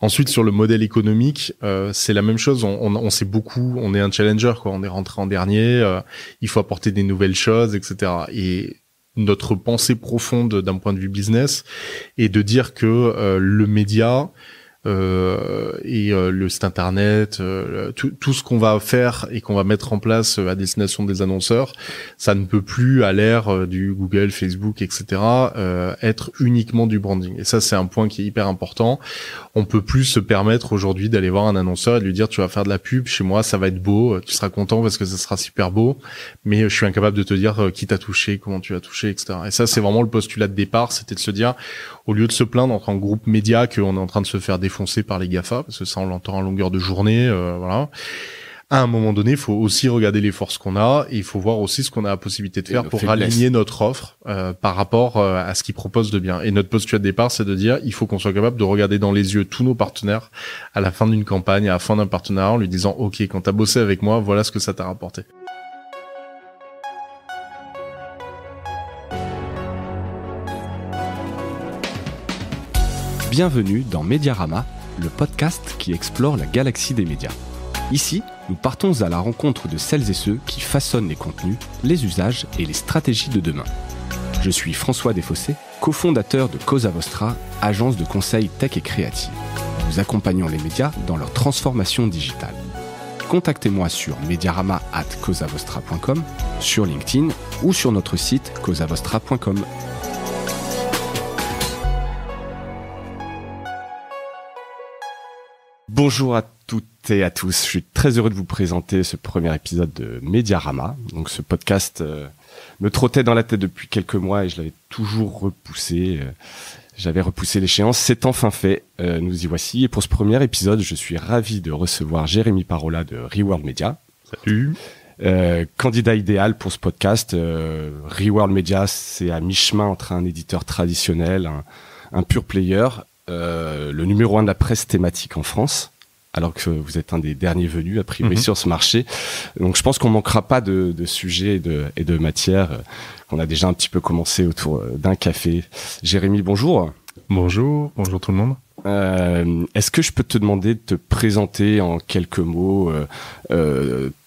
Ensuite, sur le modèle économique, euh, c'est la même chose. On, sait beaucoup, on est un challenger, quoi. On est rentré en dernier, euh, il faut apporter des nouvelles choses, etc. Et notre pensée profonde d'un point de vue business est de dire que euh, le média, euh, et euh, le site internet, euh, tout, ce qu'on va faire et qu'on va mettre en place à destination des annonceurs, ça ne peut plus à l'ère du Google, Facebook, etc. être uniquement du branding. Et ça, c'est un point qui est hyper important on peut plus se permettre aujourd'hui d'aller voir un annonceur et de lui dire tu vas faire de la pub chez moi, ça va être beau, tu seras content parce que ça sera super beau, mais je suis incapable de te dire euh, qui t'a touché, comment tu as touché, etc. Et ça, c'est vraiment le postulat de départ, c'était de se dire au lieu de se plaindre en tant groupe média qu'on est en train de se faire défoncer par les Gafa, parce que ça on l'entend en longueur de journée, euh, voilà à un moment donné, il faut aussi regarder les forces qu'on a et il faut voir aussi ce qu'on a la possibilité de faire pour aligner notre offre euh, par rapport euh, à ce qu'ils proposent de bien. Et notre postulat de départ, c'est de dire il faut qu'on soit capable de regarder dans les yeux tous nos partenaires à la fin d'une campagne, à la fin d'un partenariat, en lui disant ok, quand tu as bossé avec moi, voilà ce que ça t'a rapporté. Bienvenue dans Mediarama, le podcast qui explore la galaxie des médias. Ici, nous partons à la rencontre de celles et ceux qui façonnent les contenus, les usages et les stratégies de demain. Je suis François Desfossés, cofondateur de Cosa Vostra, agence de conseil tech et créative. Nous accompagnons les médias dans leur transformation digitale. Contactez-moi sur mediarama@cosavostra.com, sur LinkedIn ou sur notre site cosavostra.com. Bonjour à toutes à tous. Je suis très heureux de vous présenter ce premier épisode de Mediarama. Donc ce podcast euh, me trottait dans la tête depuis quelques mois et je l'avais toujours repoussé. Euh, j'avais repoussé l'échéance. C'est enfin fait. Euh, nous y voici. Et pour ce premier épisode, je suis ravi de recevoir Jérémy Parola de Reworld Media. Salut. candidat idéal pour ce podcast. Reworld Media, c'est à mi-chemin entre un éditeur traditionnel, un, un pur player, le numéro un de la presse thématique en France alors que vous êtes un des derniers venus, à priori, mhm. sur ce marché. Donc je pense qu'on manquera pas de, sujets et de, et matières. Euh, On a déjà un petit peu commencé autour euh, d'un café. Jérémy, bonjour. Bonjour, bonjour tout le monde. Euh, est-ce que je peux te demander de te présenter en quelques mots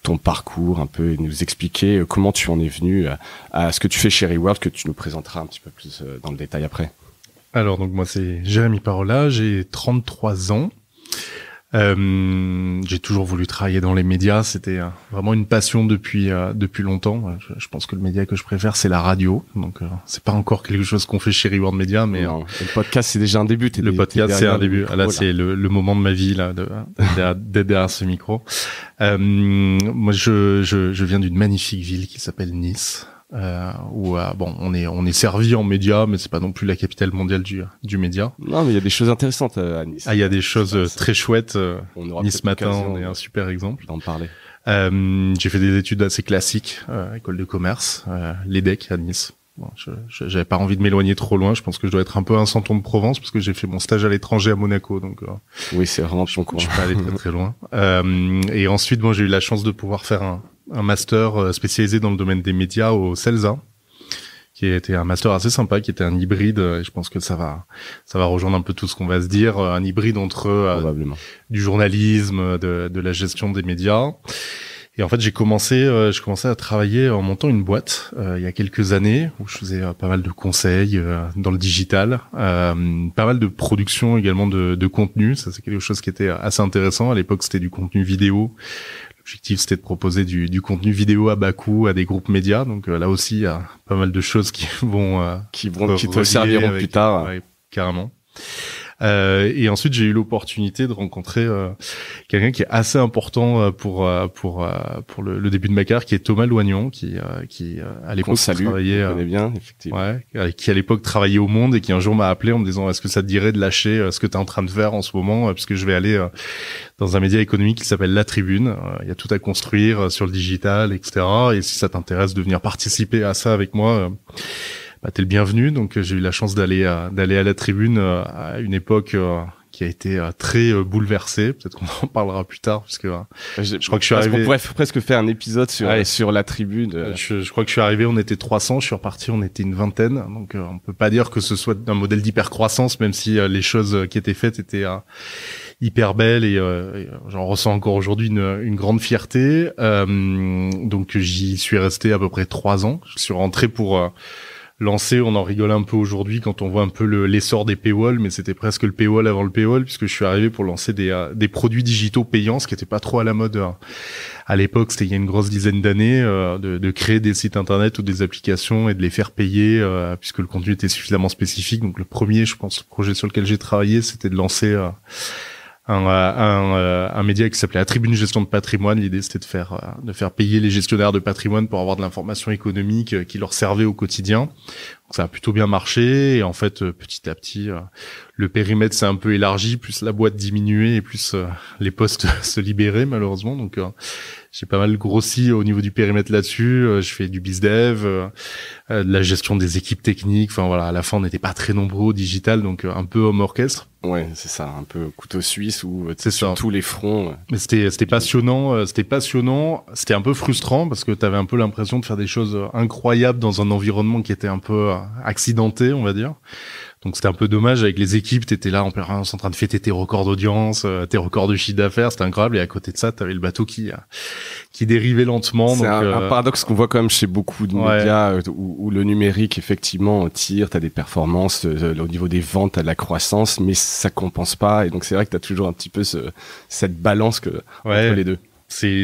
ton parcours un peu et nous expliquer comment tu en es venu à, ce que tu fais chez Reworld, que tu nous présenteras un petit peu plus dans le détail après Alors, donc moi c'est Jérémy Parola, j'ai 33 ans. Euh, j'ai toujours voulu travailler dans les médias. C'était euh, vraiment une passion depuis euh, depuis longtemps. Je, pense que le média que je préfère, c'est la radio. Donc, c'est pas encore quelque chose qu'on fait chez Reward Media, mais le podcast, c'est déjà un début. le podcast, c'est un début. là, c'est le, moment de ma vie là, d'être derrière ce micro. moi, je, je, je viens d'une magnifique ville qui s'appelle Nice euh, où euh, bon, on est on est servi en média, mais c'est pas non plus la capitale mondiale du du média. Non, mais il y a des choses intéressantes à euh, Nice. Ah, il y a des choses euh, très chouettes. On aura nice matin, on est un super exemple. D'en parler. j'ai fait des études assez classiques, école de commerce, l'EDEC à Nice. je j'avais pas envie de m'éloigner trop loin. Je pense que je dois être un peu un centon de Provence parce que j'ai fait mon stage à l'étranger à Monaco. Donc oui, c'est vraiment Je Je suis pas allé très très loin. et ensuite, bon, j'ai eu la chance de pouvoir faire un, un master euh, spécialisé dans le domaine des médias au CELSA qui était un master assez sympa, qui était un hybride. Euh, et je pense que ça va, ça va rejoindre un peu tout ce qu'on va se dire, euh, un hybride entre du journalisme, de, la gestion des médias. Et en fait, j'ai commencé, je commençais à travailler en montant une boîte il y a quelques années où je faisais pas mal de conseils dans le digital, pas mal de production également de, de contenu. Ça, c'est quelque chose qui était assez intéressant. À l'époque, c'était du contenu vidéo L'objectif, c'était de proposer du, contenu vidéo à bas coût à des groupes médias. Donc euh, là aussi, il y a pas mal de choses qui vont euh, qui vont te serviront plus tard. carrément. Euh, et ensuite, j'ai eu l'opportunité de rencontrer euh, quelqu'un qui est assez important euh, pour pour pour le, le, début de ma carrière, qui est Thomas Loignon, qui qui à l'époque travaillait, bien, qui à l'époque travaillait au Monde et qui un jour m'a appelé en me disant est-ce que ça te dirait de lâcher ce que tu es en train de faire en ce moment, parce que je vais aller dans un média économique qui s'appelle La Tribune. Il y a tout à construire sur le digital, etc. Et si ça t'intéresse de venir participer à ça avec moi, bah, t'es le bienvenu. Donc euh, j'ai eu la chance d'aller euh, d'aller à la tribune euh, à une époque qui a été très bouleversée. Peut-être qu'on en parlera plus tard parce que je, crois que je suis arrivé. On pourrait presque faire un épisode sur sur la tribune. Je, crois que je suis arrivé, on était 300, je suis reparti, on était une vingtaine. Donc on peut pas dire que ce soit un modèle d'hypercroissance, même si les choses qui étaient faites étaient hyper belles. et, j'en ressens encore aujourd'hui une, grande fierté. donc j'y suis resté à peu près trois ans. Je suis rentré pour lancé. On en rigole un peu aujourd'hui quand on voit un peu l'essor des paywalls, mais c'était presque le paywall avant le paywall puisque je suis arrivé pour lancer des, euh, produits digitaux payants, ce qui n'était pas trop à la mode hein. à l'époque. C'était il y a une grosse dizaine d'années euh, de, créer des sites internet ou des applications et de les faire payer euh, puisque le contenu était suffisamment spécifique. Donc le premier, je pense, projet sur lequel j'ai travaillé, c'était de lancer euh, un, média qui s'appelait la Tribune Gestion de Patrimoine. L'idée, c'était de faire, euh, de faire payer les gestionnaires de patrimoine pour avoir de l'information économique euh, qui leur servait au quotidien ça a plutôt bien marché et en fait euh, petit à petit euh, le périmètre s'est un peu élargi plus la boîte diminuait et plus euh, les postes se libéraient malheureusement donc j'ai pas mal grossi au niveau du périmètre là-dessus je fais du bizdev de la gestion des équipes techniques enfin voilà à la fin on n'était pas très nombreux au digital donc un peu homme orchestre ouais c'est ça un peu couteau suisse ou c'est sur tous les fronts mais c'était c'était passionnant c'était passionnant c'était un peu frustrant parce que tu avais un peu l'impression de faire des choses incroyables dans un environnement qui était un peu accidenté, on va dire. Donc c'était un peu dommage avec les équipes, t'étais là en permanence en train de fêter tes records d'audience, euh, tes records de chiffre d'affaires, c'était incroyable. Et à côté de ça, t'avais le bateau qui euh, qui dérivait lentement. C'est euh, un, paradoxe qu'on voit quand même chez beaucoup de médias où, le numérique effectivement tire, t'as des performances au niveau des ventes, t'as de la croissance, mais ça compense pas. Et donc c'est vrai que t'as toujours un petit peu cette balance que entre les deux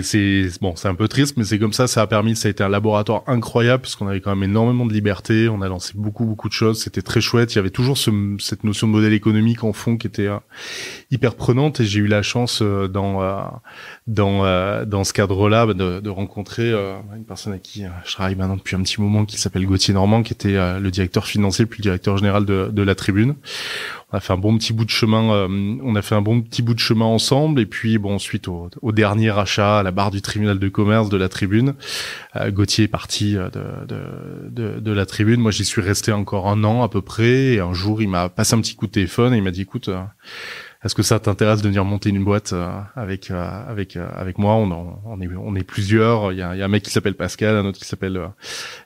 c'est bon, c'est un peu triste, mais c'est comme ça. Ça a permis, ça a été un laboratoire incroyable parce qu'on avait quand même énormément de liberté. On a lancé beaucoup beaucoup de choses. C'était très chouette. Il y avait toujours cette notion de modèle économique en fond qui était euh, hyper prenante. Et j'ai eu la chance euh, dans euh, dans dans ce cadre-là bah, de, rencontrer une personne à qui je travaille maintenant depuis un petit moment qui s'appelle Gauthier Normand, qui était le directeur financier puis le directeur général de, de la Tribune on a fait un bon petit bout de chemin, euh, on a fait un bon petit bout de chemin ensemble. Et puis, bon, suite au, dernier achat à la barre du tribunal de commerce de la Tribune, euh, Gauthier est parti euh, de, de la Tribune. Moi, j'y suis resté encore un an à peu près. Et un jour, il m'a passé un petit coup de téléphone et il m'a dit, écoute, est-ce que ça t'intéresse de venir monter une boîte euh, avec euh, avec euh, avec moi on, on, est on est plusieurs. Il y a, y a, un mec qui s'appelle Pascal, un autre qui s'appelle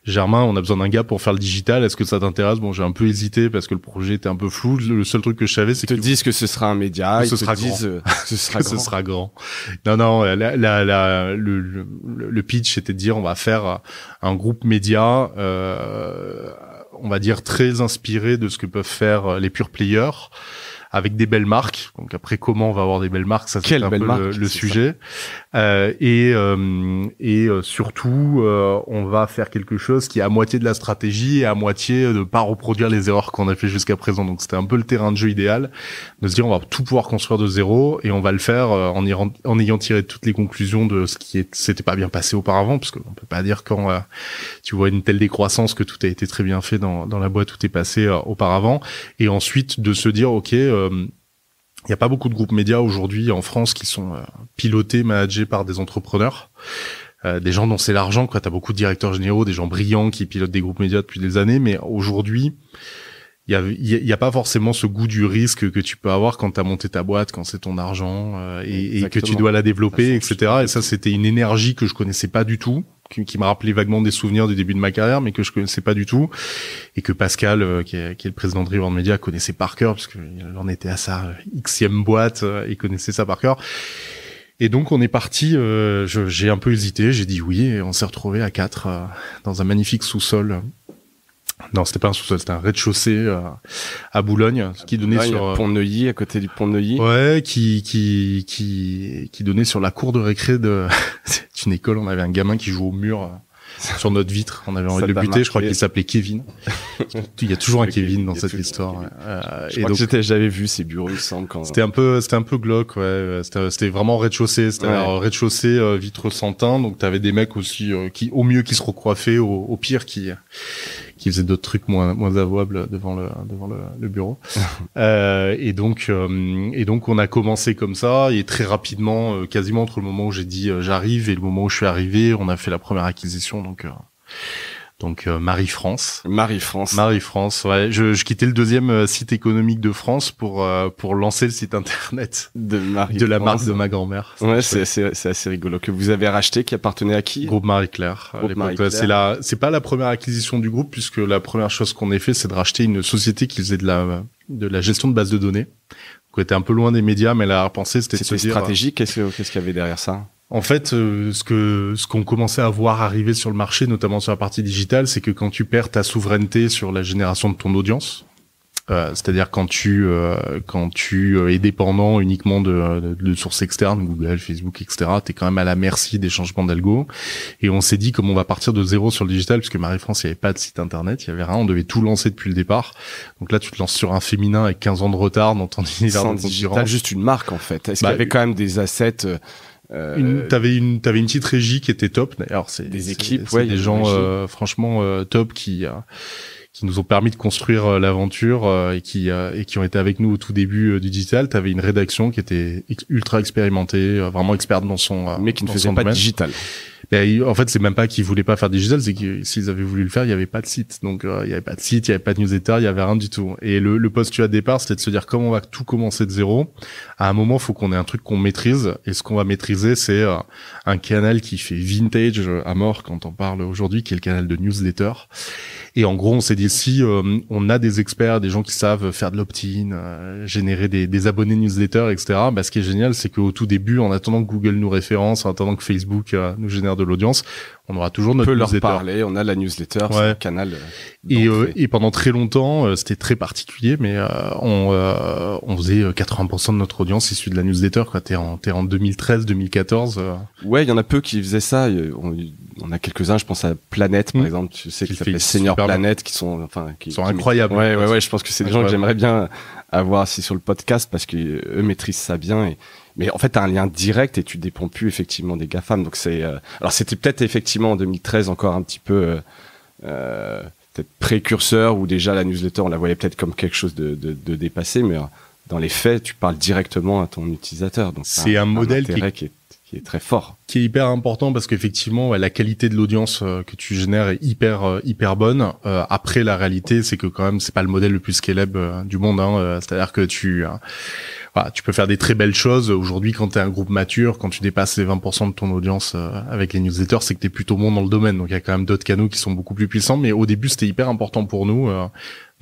Germain. On a besoin d'un gars pour faire le digital. Est-ce que ça t'intéresse Bon, j'ai un peu hésité parce que le projet était un peu flou. Le seul truc que je savais, c'est que te disent que ce sera un média. Que ce, sera ce sera grand. ce sera grand. Non, non. La, la, le, le, pitch c'était de dire on va faire un groupe média. Euh, on va dire très inspiré de ce que peuvent faire les pure players avec des belles marques. Donc après, comment on va avoir des belles marques, ça c'est un peu le, sujet. Euh, et euh, et euh, surtout, euh, on va faire quelque chose qui est à moitié de la stratégie et à moitié de pas reproduire les erreurs qu'on a fait jusqu'à présent. Donc c'était un peu le terrain de jeu idéal de se dire on va tout pouvoir construire de zéro et on va le faire en, en ayant tiré toutes les conclusions de ce qui s'était pas bien passé auparavant, parce qu'on peut pas dire quand tu vois une telle décroissance que tout a été très bien fait dans, dans la boîte, tout est passé auparavant. Et ensuite de se dire ok il euh, n'y a pas beaucoup de groupes médias aujourd'hui en France qui sont euh, pilotés, managés par des entrepreneurs. Euh, des gens dont c'est l'argent, quoi. T'as beaucoup de directeurs généraux, des gens brillants qui pilotent des groupes médias depuis des années, mais aujourd'hui, il n'y a, pas forcément ce goût du risque que tu peux avoir quand tu as monté ta boîte, quand c'est ton argent et, et, que tu dois la développer, bah, etc. Et ça, c'était une énergie que je connaissais pas du tout qui, m'a rappelé vaguement des souvenirs du début de ma carrière, mais que je connaissais pas du tout, et que Pascal, euh, qui, est, le président de River Media, connaissait par cœur, parce qu'il en était à sa xème boîte, et euh, connaissait ça par cœur. Et donc on est parti, euh, j'ai un peu hésité, j'ai dit oui, et on s'est retrouvé à quatre dans un magnifique sous-sol non, c'était pas un sous-sol, c'était un rez-de-chaussée euh, à Boulogne, qui donnait sur euh, Pont Neuilly, à côté du Pont Neuilly. Ouais, qui qui qui qui donnait sur la cour de récré de une école. On avait un gamin qui joue au mur euh, sur notre vitre. On avait envie de le buter. Je crois qu'il s'appelait Kevin. il y a toujours un Kevin dans cette histoire. je et crois donc que j'avais vu ces bureaux, il Quand... C'était un peu c'était un peu glauque. Ouais, c'était vraiment rez-de-chaussée. C'était un rez-de-chaussée vitre sans teint. Donc t'avais des mecs aussi qui au mieux qui se recroiffaient, au, au pire qui faisait d'autres trucs moins moins avouables devant le bureau. Euh, et donc euh, et donc on a commencé comme ça et très rapidement, euh, quasiment entre le moment où j'ai dit j'arrive et le moment où je suis arrivé, on a fait la première acquisition. Donc donc euh, Marie-France. Marie-France. Marie-France, ouais. Je, quittais le deuxième euh, site économique de France pour euh, pour lancer le site internet de Marie de la marque de ma grand-mère. Ouais, c'est c'est assez rigolo que vous avez racheté, qui appartenait à qui Groupe Marie-Claire. C'est la c'est pas la première acquisition du groupe puisque la première chose qu'on ait fait, c'est de racheter une société qui faisait de la de la gestion de base de données. Donc, on était un peu loin des médias, mais la pensée, c'était de se C'était stratégique. Qu'est-ce qu'il y avait derrière ça en fait, euh, ce que ce qu'on commençait à voir arriver sur le marché, notamment sur la partie digitale, c'est que quand tu perds ta souveraineté sur la génération de ton audience, euh, c'est-à-dire quand tu euh, quand tu euh, es dépendant uniquement de, de, sources externes, Google, Facebook, etc. T'es quand même à la merci des changements d'algo. Et on s'est dit comme on va partir de zéro sur le digital, puisque Marie-France il n'y avait pas de site internet, il y avait rien, on devait tout lancer depuis le départ. Donc là, tu te lances sur un féminin avec 15 ans de retard dans ton univers digital, juste une marque en fait. Est-ce bah, qu'il y avait quand même des assets tu euh, t'avais une t'avais une petite régie qui était top Alors c'est des équipes ouais, des gens euh, franchement euh, top qui qui nous ont permis de construire l'aventure et qui et qui ont été avec nous au tout début du digital t'avais une rédaction qui était ultra expérimentée vraiment experte dans son mais qui ne faisait pas digital en fait, c'est même pas qu'ils voulaient pas faire digital, c'est que s'ils avaient voulu le faire, il y avait pas de site. Donc, euh, il y avait pas de site, il y avait pas de newsletter, il y avait rien du tout. Et le, le postulat de départ, c'était de se dire comment on va tout commencer de zéro. À un moment, faut qu'on ait un truc qu'on maîtrise. Et ce qu'on va maîtriser, c'est euh, un canal qui fait vintage à mort quand on parle aujourd'hui, qui est le canal de newsletter. Et en gros, on s'est dit si euh, on a des experts, des gens qui savent faire de l'opt-in, euh, générer des, abonnés newsletters, etc. Bah, ce qui est génial, c'est qu'au tout début, en attendant que Google nous référence, en attendant que Facebook euh, nous génère de l'audience, on aura toujours on notre peut leur parler, on a la newsletter, ouais. canal. Euh, et, euh, et, pendant très longtemps, euh, c'était très particulier, mais on, on faisait 80% de notre audience issue de la newsletter. T'es en, es en 2013, 2014. Ouais, il y en a peu qui faisaient ça. On, a quelques-uns, je pense à Planète, par mmh. exemple, tu sais, qui, ça s'appelle Senior Planète, qui sont, enfin, qui, sont incroyables. Ouais, ouais, ouais, je pense que c'est des gens que j'aimerais bien avoir assis sur le podcast parce que eux maîtrisent ça bien et mais en fait, tu as un lien direct et tu dépends plus effectivement des GAFAM. Donc c'est, euh, alors c'était peut-être effectivement en 2013 encore un petit peu euh, euh, peut-être précurseur ou déjà la newsletter, on la voyait peut-être comme quelque chose de, de, dépassé, mais dans les faits, tu parles directement à ton utilisateur. Donc c'est un, modèle qui, qui est très fort. Qui est hyper important parce qu'effectivement, la qualité de l'audience euh, que tu génères est hyper euh, hyper bonne. Euh, après, la réalité, c'est que quand même, c'est pas le modèle le plus scalable du monde. Hein, c'est-à-dire que tu tu peux faire des très belles choses. Aujourd'hui, quand tu es un groupe mature, quand tu dépasses les 20% de ton audience avec les newsletters, c'est que tu es plutôt bon dans le domaine. Donc, il y a quand même d'autres canaux qui sont beaucoup plus puissants. Mais au début, c'était hyper important pour nous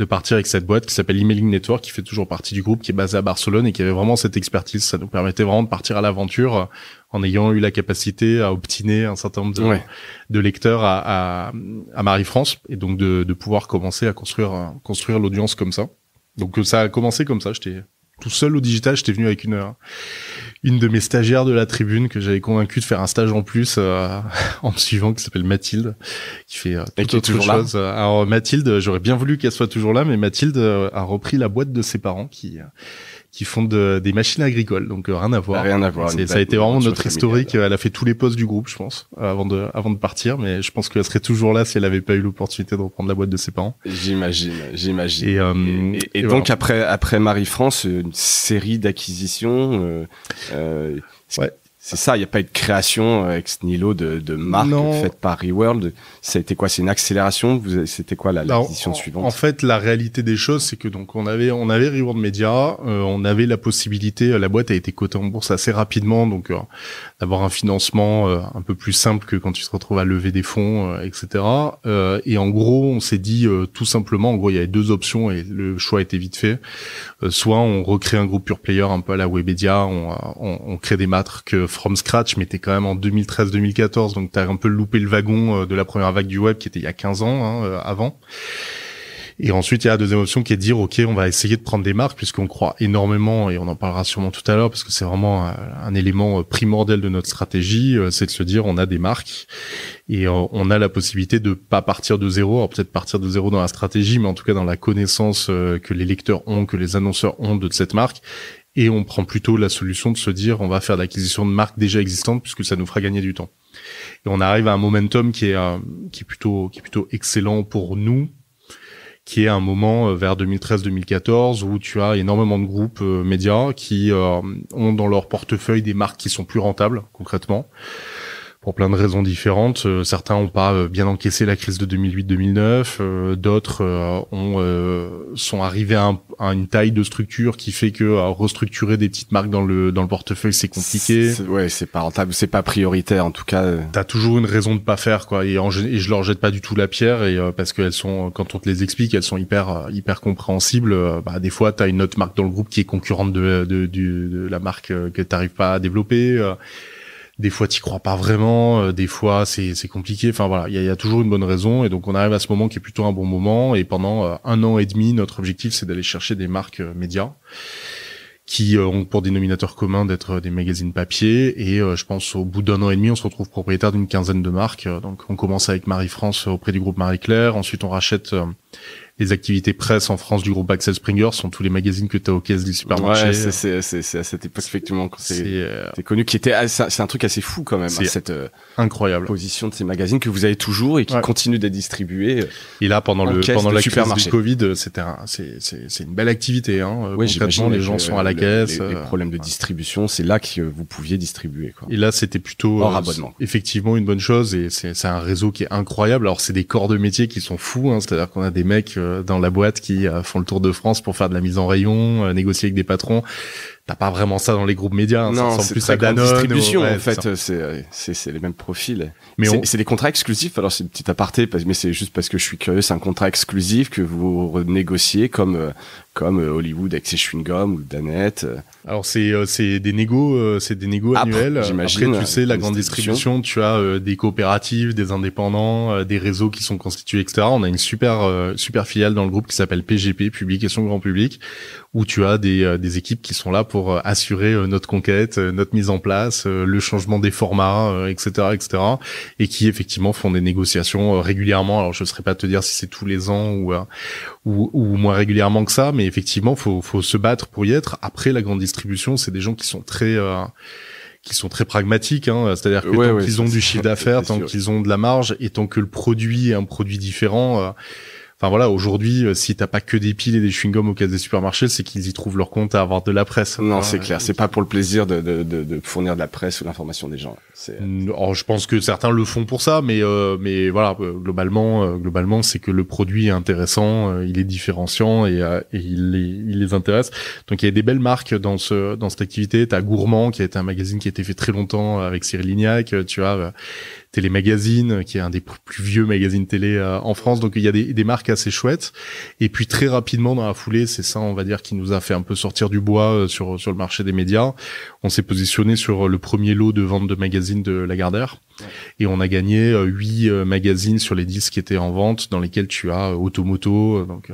de partir avec cette boîte qui s'appelle Emailing Network, qui fait toujours partie du groupe, qui est basé à Barcelone et qui avait vraiment cette expertise. Ça nous permettait vraiment de partir à l'aventure euh, en ayant eu la capacité à obtenir un certain nombre de, lecteurs à, à, Marie-France et donc de, pouvoir commencer à construire, construire l'audience comme ça. Donc euh, ça a commencé comme ça. J'étais tout seul au digital. J'étais venu avec une une de mes stagiaires de la tribune que j'avais convaincu de faire un stage en plus euh, en me suivant qui s'appelle Mathilde qui fait euh, chose. Alors Mathilde, j'aurais bien voulu qu'elle soit toujours là mais Mathilde euh, a repris la boîte de ses parents qui euh, qui font des machines agricoles, donc euh, rien à voir. Rien à voir. Ça a été vraiment notre historique. Euh, elle a fait tous les postes du groupe, je pense, avant de, avant de partir. Mais je pense qu'elle serait toujours là si elle n'avait pas eu l'opportunité de reprendre la boîte de ses parents. J'imagine, j'imagine. Et, euh, donc après, après Marie-France, une série d'acquisitions. Euh, ouais. C'est ça, il n'y a pas eu de création euh, ex nihilo de, de marque faite par Reworld. Ça a été quoi C'est une accélération C'était quoi la, position suivante En fait, la réalité des choses, c'est que donc on avait on avait Reworld Media, euh, on avait la possibilité, euh, la boîte a été cotée en bourse assez rapidement, donc avoir un financement euh, un peu plus simple que quand tu te retrouves à lever des fonds, euh, etc. Euh, et en gros, on s'est dit tout simplement, en gros, il y avait deux options et le choix était vite fait. soit on recrée un groupe pure player un peu à la Webedia, on, on, on crée des matres que from scratch, mais t'es quand même en 2013-2014, donc t'as un peu loupé le wagon de la première vague du web qui était il y a 15 ans hein, avant. Et ensuite, il y a la deuxième option qui est de dire, OK, on va essayer de prendre des marques puisqu'on croit énormément, et on en parlera sûrement tout à l'heure, parce que c'est vraiment un, élément euh, primordial de notre stratégie, euh, c'est de se dire, on a des marques et euh, on a la possibilité de pas partir de zéro, alors peut-être partir de zéro dans la stratégie, mais en tout cas dans la connaissance que les lecteurs ont, que les annonceurs ont de cette marque. Et on prend plutôt la solution de se dire, on va faire l'acquisition de marques déjà existantes puisque ça nous fera gagner du temps. Et on arrive à un momentum qui est, qui est plutôt, qui est plutôt excellent pour nous, qui est un moment euh, vers 2013-2014 où tu as énormément de groupes euh, médias qui euh, ont dans leur portefeuille des marques qui sont plus rentables concrètement pour plein de raisons différentes. Euh, certains n'ont pas euh, bien encaissé la crise de 2008-2009, euh, d'autres ont sont arrivés à, une taille de structure qui fait que restructurer des petites marques dans le dans le portefeuille c'est compliqué. ouais, c'est pas rentable, c'est pas prioritaire en tout cas. T'as toujours une raison de pas faire quoi, et, en, et je leur jette pas du tout la pierre et parce qu'elles sont quand on te les explique, elles sont hyper hyper compréhensibles. Bah, des fois t'as une autre marque dans le groupe qui est concurrente de de, de la marque que t'arrives pas à développer. Des fois, t'y crois pas vraiment. Euh, des fois, c'est compliqué. Enfin voilà, il y a, toujours une bonne raison. Et donc, on arrive à ce moment qui est plutôt un bon moment. Et pendant euh, un an et demi, notre objectif, c'est d'aller chercher des marques euh, médias qui ont pour dénominateur commun d'être des magazines papier. Et je pense au bout d'un an et demi, on se retrouve propriétaire d'une quinzaine de marques. Donc on commence avec Marie-France auprès du groupe Marie-Claire. Ensuite, on rachète les activités presse en France du groupe Axel Springer sont tous les magazines que tu as aux caisses du supermarché. Ouais, hein. c'est, c'est, à cette époque effectivement quand c'est, euh, connu, qui était, c'est un truc assez fou quand même, cette euh, incroyable position de ces magazines que vous avez toujours et qui continuent continue d'être distribués. Euh, et là, pendant le pendant la crise du Covid, c'était c'est, c'est, une belle activité. Hein. les gens sont à la caisse. Les, problèmes de distribution, c'est là que vous pouviez distribuer. Quoi. Et là, c'était plutôt abonnement. effectivement une bonne chose et c'est, un réseau qui est incroyable. Alors, c'est des corps de métier qui sont fous, hein, c'est-à-dire qu'on a des mecs euh, dans la boîte qui euh, font le tour de France pour faire de la mise en rayon, euh, négocier avec des patrons. T'as pas vraiment ça dans les groupes médias. Hein. Non, c'est plus distribution en fait. C'est les mêmes profils. Mais c'est des contrats exclusifs. Alors c'est une petite aparté, mais c'est juste parce que je suis curieux. C'est un contrat exclusif que vous renégociez comme comme euh, Hollywood avec ses chewing-gums ou Danette. Euh. Alors c'est euh, c'est des négo c'est des négo annuels. Après tu sais la grande distribution, tu as des coopératives, des indépendants, des réseaux qui sont constitués etc. On a une super super filiale dans le groupe qui s'appelle PGP Publication Grand Public où tu as des des équipes qui sont là pour assurer notre conquête, notre mise en place, le changement des formats etc etc et qui effectivement font des négociations régulièrement. Alors je ne saurais pas te dire si c'est tous les ans ou, ou ou moins régulièrement que ça mais effectivement, faut, faut se battre pour y être. Après, la grande distribution, c'est des gens qui sont très euh, qui sont très pragmatiques, hein. c'est-à-dire que tant qu'ils ont du chiffre d'affaires, tant qu'ils ont de la marge et tant que le produit est un produit différent, euh, Enfin voilà, aujourd'hui, euh, si t'as pas que des piles et des chewing-gums au cas des supermarchés, c'est qu'ils y trouvent leur compte à avoir de la presse. Non, ah c'est clair. C'est pas pour le plaisir de, fournir de la presse ou l'information des gens. Euh, je pense que certains le font pour ça, mais euh, mais voilà, globalement, globalement, c'est que le produit est intéressant, il est différenciant et, il, les, intéresse. Donc il y a des belles marques dans ce dans cette activité. T'as Gourmand qui est un magazine qui a été fait très longtemps avec Cyril Lignac. Tu vois, Télémagazine, qui est un des plus vieux magazines télé euh, en France. Donc il y a des, des, marques assez chouettes. Et puis très rapidement dans la foulée, c'est ça, on va dire, qui nous a fait un peu sortir du bois euh, sur sur le marché des médias on s'est positionné sur le premier lot de vente de magazines de Lagardère et on a gagné euh, huit euh, magazines sur les 10 qui étaient en vente dans lesquels tu as euh, Automoto, donc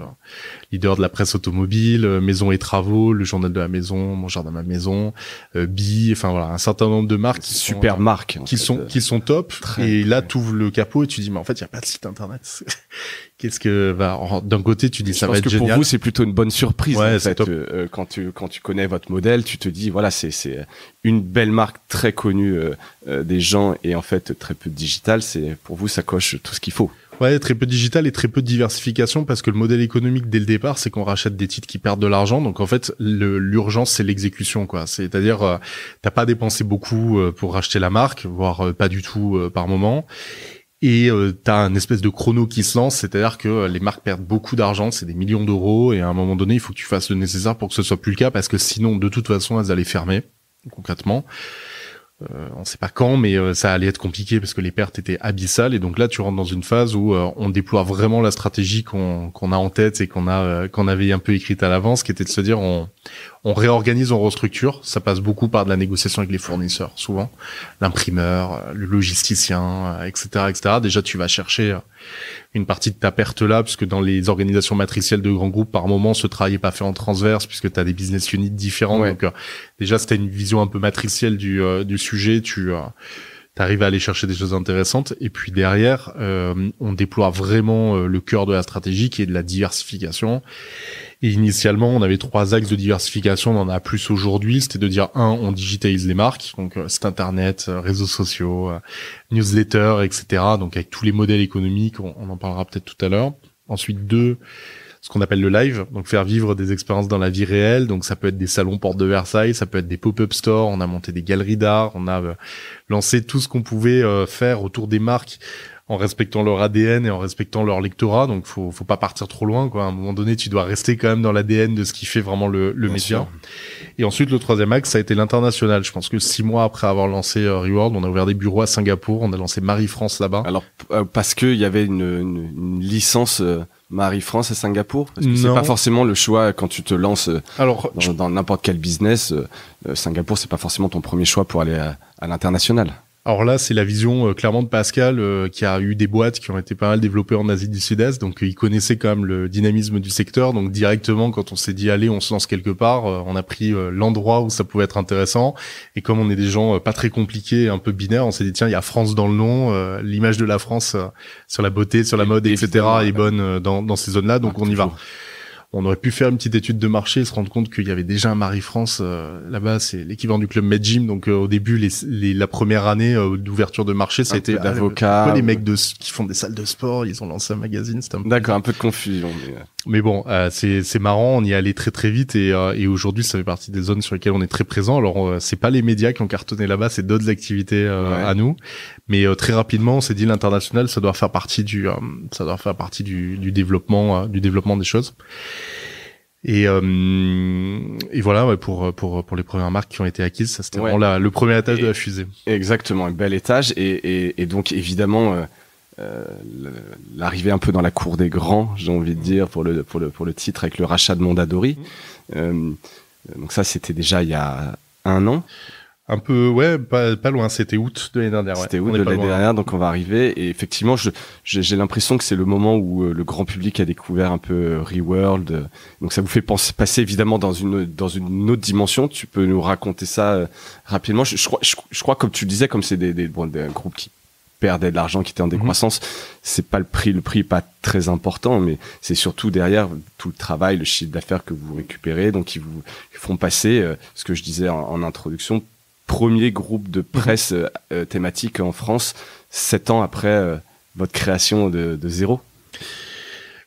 leader de la presse automobile, Maison et Travaux, le journal de la maison, Mon jardin ma maison, Bi, enfin voilà, un certain nombre de marques super marques qui sont qui sont top et là tu ouvres le capot et tu dis mais en fait il y a pas de site internet. Qu'est-ce que bah, d'un côté tu dis ça va être que pour vous c'est plutôt une bonne surprise ouais, quand tu quand tu connais votre modèle, tu te dis voilà, c'est c'est euh, une belle marque très connue euh, euh, des gens et en fait très peu digital. C'est pour vous, ça coche tout ce qu'il faut. Ouais, très peu digital et très peu de diversification parce que le modèle économique dès le départ, c'est qu'on rachète des titres qui perdent de l'argent. Donc en fait, l'urgence c'est l'exécution quoi. C'est-à-dire t'as pas dépensé beaucoup pour racheter la marque, voire pas du tout par moment. Et t'as un espèce de chrono qui se lance, c'est-à-dire que les marques perdent beaucoup d'argent, c'est des millions d'euros, et à un moment donné, il faut que tu fasses le nécessaire pour que ce soit plus le cas, parce que sinon, de toute façon, elles allaient fermer concrètement. Euh, on ne sait pas quand, mais euh, ça allait être compliqué parce que les pertes étaient abyssales. Et donc là, tu rentres dans une phase où euh, on déploie vraiment la stratégie qu'on a en tête et qu'on a qu'on avait un peu écrite à l'avance, qui était de se dire on on réorganise, on restructure. Ça passe beaucoup par de la négociation avec les fournisseurs, souvent. L'imprimeur, euh, le logisticien, etc., euh, etc. Déjà, tu vas chercher euh, une partie de ta perte là, puisque dans les organisations matricielles de grands groupes, par moment, ce travail n'est pas fait en transverse, puisque tu as des business units différents. Donc, déjà, c'était une vision un peu matricielle du, sujet. Tu, arrives à aller chercher des choses intéressantes. Et puis derrière, on déploie vraiment le cœur de la stratégie qui est de la diversification et initialement, on avait trois axes de diversification, on en a plus aujourd'hui. C'était de dire, un, on digitalise les marques, donc c'est euh, internet, euh, réseaux sociaux, euh, newsletters, etc. Donc avec tous les modèles économiques, on, en parlera peut-être tout à l'heure. Ensuite, deux, ce qu'on appelle le live, donc faire vivre des expériences dans la vie réelle. Donc ça peut être des salons porte de Versailles, ça peut être des pop-up stores, on a monté des galeries d'art, on a lancé tout ce qu'on pouvait faire autour des marques en respectant leur ADN et en respectant leur lectorat. Donc, faut, faut pas partir trop loin, quoi. À un moment donné, tu dois rester quand même dans l'ADN de ce qui fait vraiment le, le Et ensuite, le troisième axe, ça a été l'international. Je pense que six mois après avoir lancé euh, Reward, on a ouvert des bureaux à Singapour, on a lancé Marie-France là-bas. Alors, euh, parce qu'il y avait une, licence euh, Marie-France à Singapour Parce que c'est pas forcément le choix quand tu te lances Alors, dans n'importe quel business. Singapour, c'est pas forcément ton premier choix pour aller à l'international. Alors là, c'est la vision euh, clairement de Pascal euh, qui a eu des boîtes qui ont été pas mal développées en Asie du Sud-Est, donc euh, il connaissait quand même le dynamisme du secteur. Donc directement, quand on s'est dit allez, on se lance quelque part, on a pris l'endroit où ça pouvait être intéressant. Et comme on est des gens pas très compliqués, un peu binaires, on s'est dit tiens, il y a France dans le nom, l'image de la France sur la beauté, sur la mode, etc. est bonne dans, ces zones-là, donc on y va on aurait pu faire une petite étude de marché et se rendre compte qu'il y avait déjà un Marie-France euh, là-bas, c'est l'équivalent du club MedGym. Donc euh, au début, les, la première année euh, d'ouverture de marché, c'était d'avocat. Ah, les mecs de, qui font des salles de sport, ils ont lancé un magazine. D'accord, un peu de confusion. Mais, bon, c'est, marrant, on y est allé très très vite et, aujourd'hui, ça fait partie des zones sur lesquelles on est très présent. Alors c'est pas les médias qui ont cartonné là-bas, c'est d'autres activités à nous, mais euh, très rapidement, s'est dit l'international, ça doit faire partie du, euh, ça doit faire partie du, du développement, euh, du développement des choses. Et, euh, et voilà pour pour pour les premières marques qui ont été acquises, ça c'était vraiment le premier étage de la fusée. Exactement, un bel étage et, et, et donc évidemment euh, l'arrivée un peu dans la cour des grands, j'ai envie de dire pour le pour le pour le titre avec le rachat de Mondadori. Mm. donc ça c'était déjà il y a un an un peu, ouais, pas, loin. C'était août de l'année dernière. C'était août de l'année dernière, donc on va arriver. Et effectivement, j'ai l'impression que c'est le moment où euh, le grand public a découvert un peu euh, Reworld. Euh. Donc ça vous fait penser, passer évidemment dans une dans une autre dimension. Tu peux nous raconter ça rapidement. Je, crois, je, crois comme tu le disais, comme c'est des, des, bon, des groupes qui perdait de l'argent, qui était en mhm. décroissance. C'est pas le prix, le prix pas très important, mais c'est surtout derrière tout le travail, le chiffre d'affaires que vous récupérez, donc ils vous font passer, ce que je disais en introduction, premier groupe de presse euh, euh, thématique en France, sept ans après euh, votre création de, de Zéro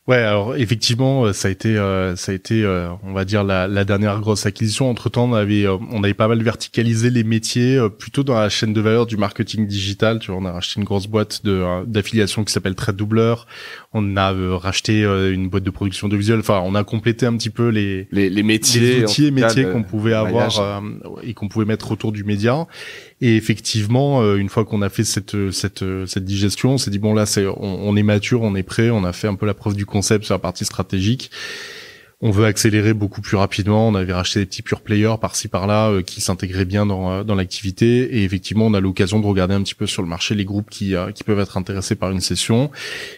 Ouais, alors effectivement, euh, ça a été, euh, ça a été, euh, on va dire la, la, dernière grosse acquisition. Entre temps, on avait, on avait pas mal verticalisé les métiers, plutôt dans la chaîne de valeur du marketing digital. Tu vois, on a racheté une grosse boîte de d'affiliation qui s'appelle Trade Doubleur. On a racheté une boîte de production de visuel. Enfin, on a complété un petit peu les les, métiers, les métiers qu'on pouvait avoir et qu'on pouvait mettre autour du média. Et effectivement, euh, une fois qu'on a fait cette, euh, euh, cette, digestion, on s'est dit, bon là, c'est on, on est mature, on est prêt, on a fait un peu la preuve du concept sur la partie stratégique on veut accélérer beaucoup plus rapidement. On avait racheté des petits pure players par-ci par-là euh, qui s'intégraient bien dans, euh, dans l'activité. Et effectivement, on a l'occasion de regarder un petit peu sur le marché les groupes qui, euh, qui peuvent être intéressés par une session.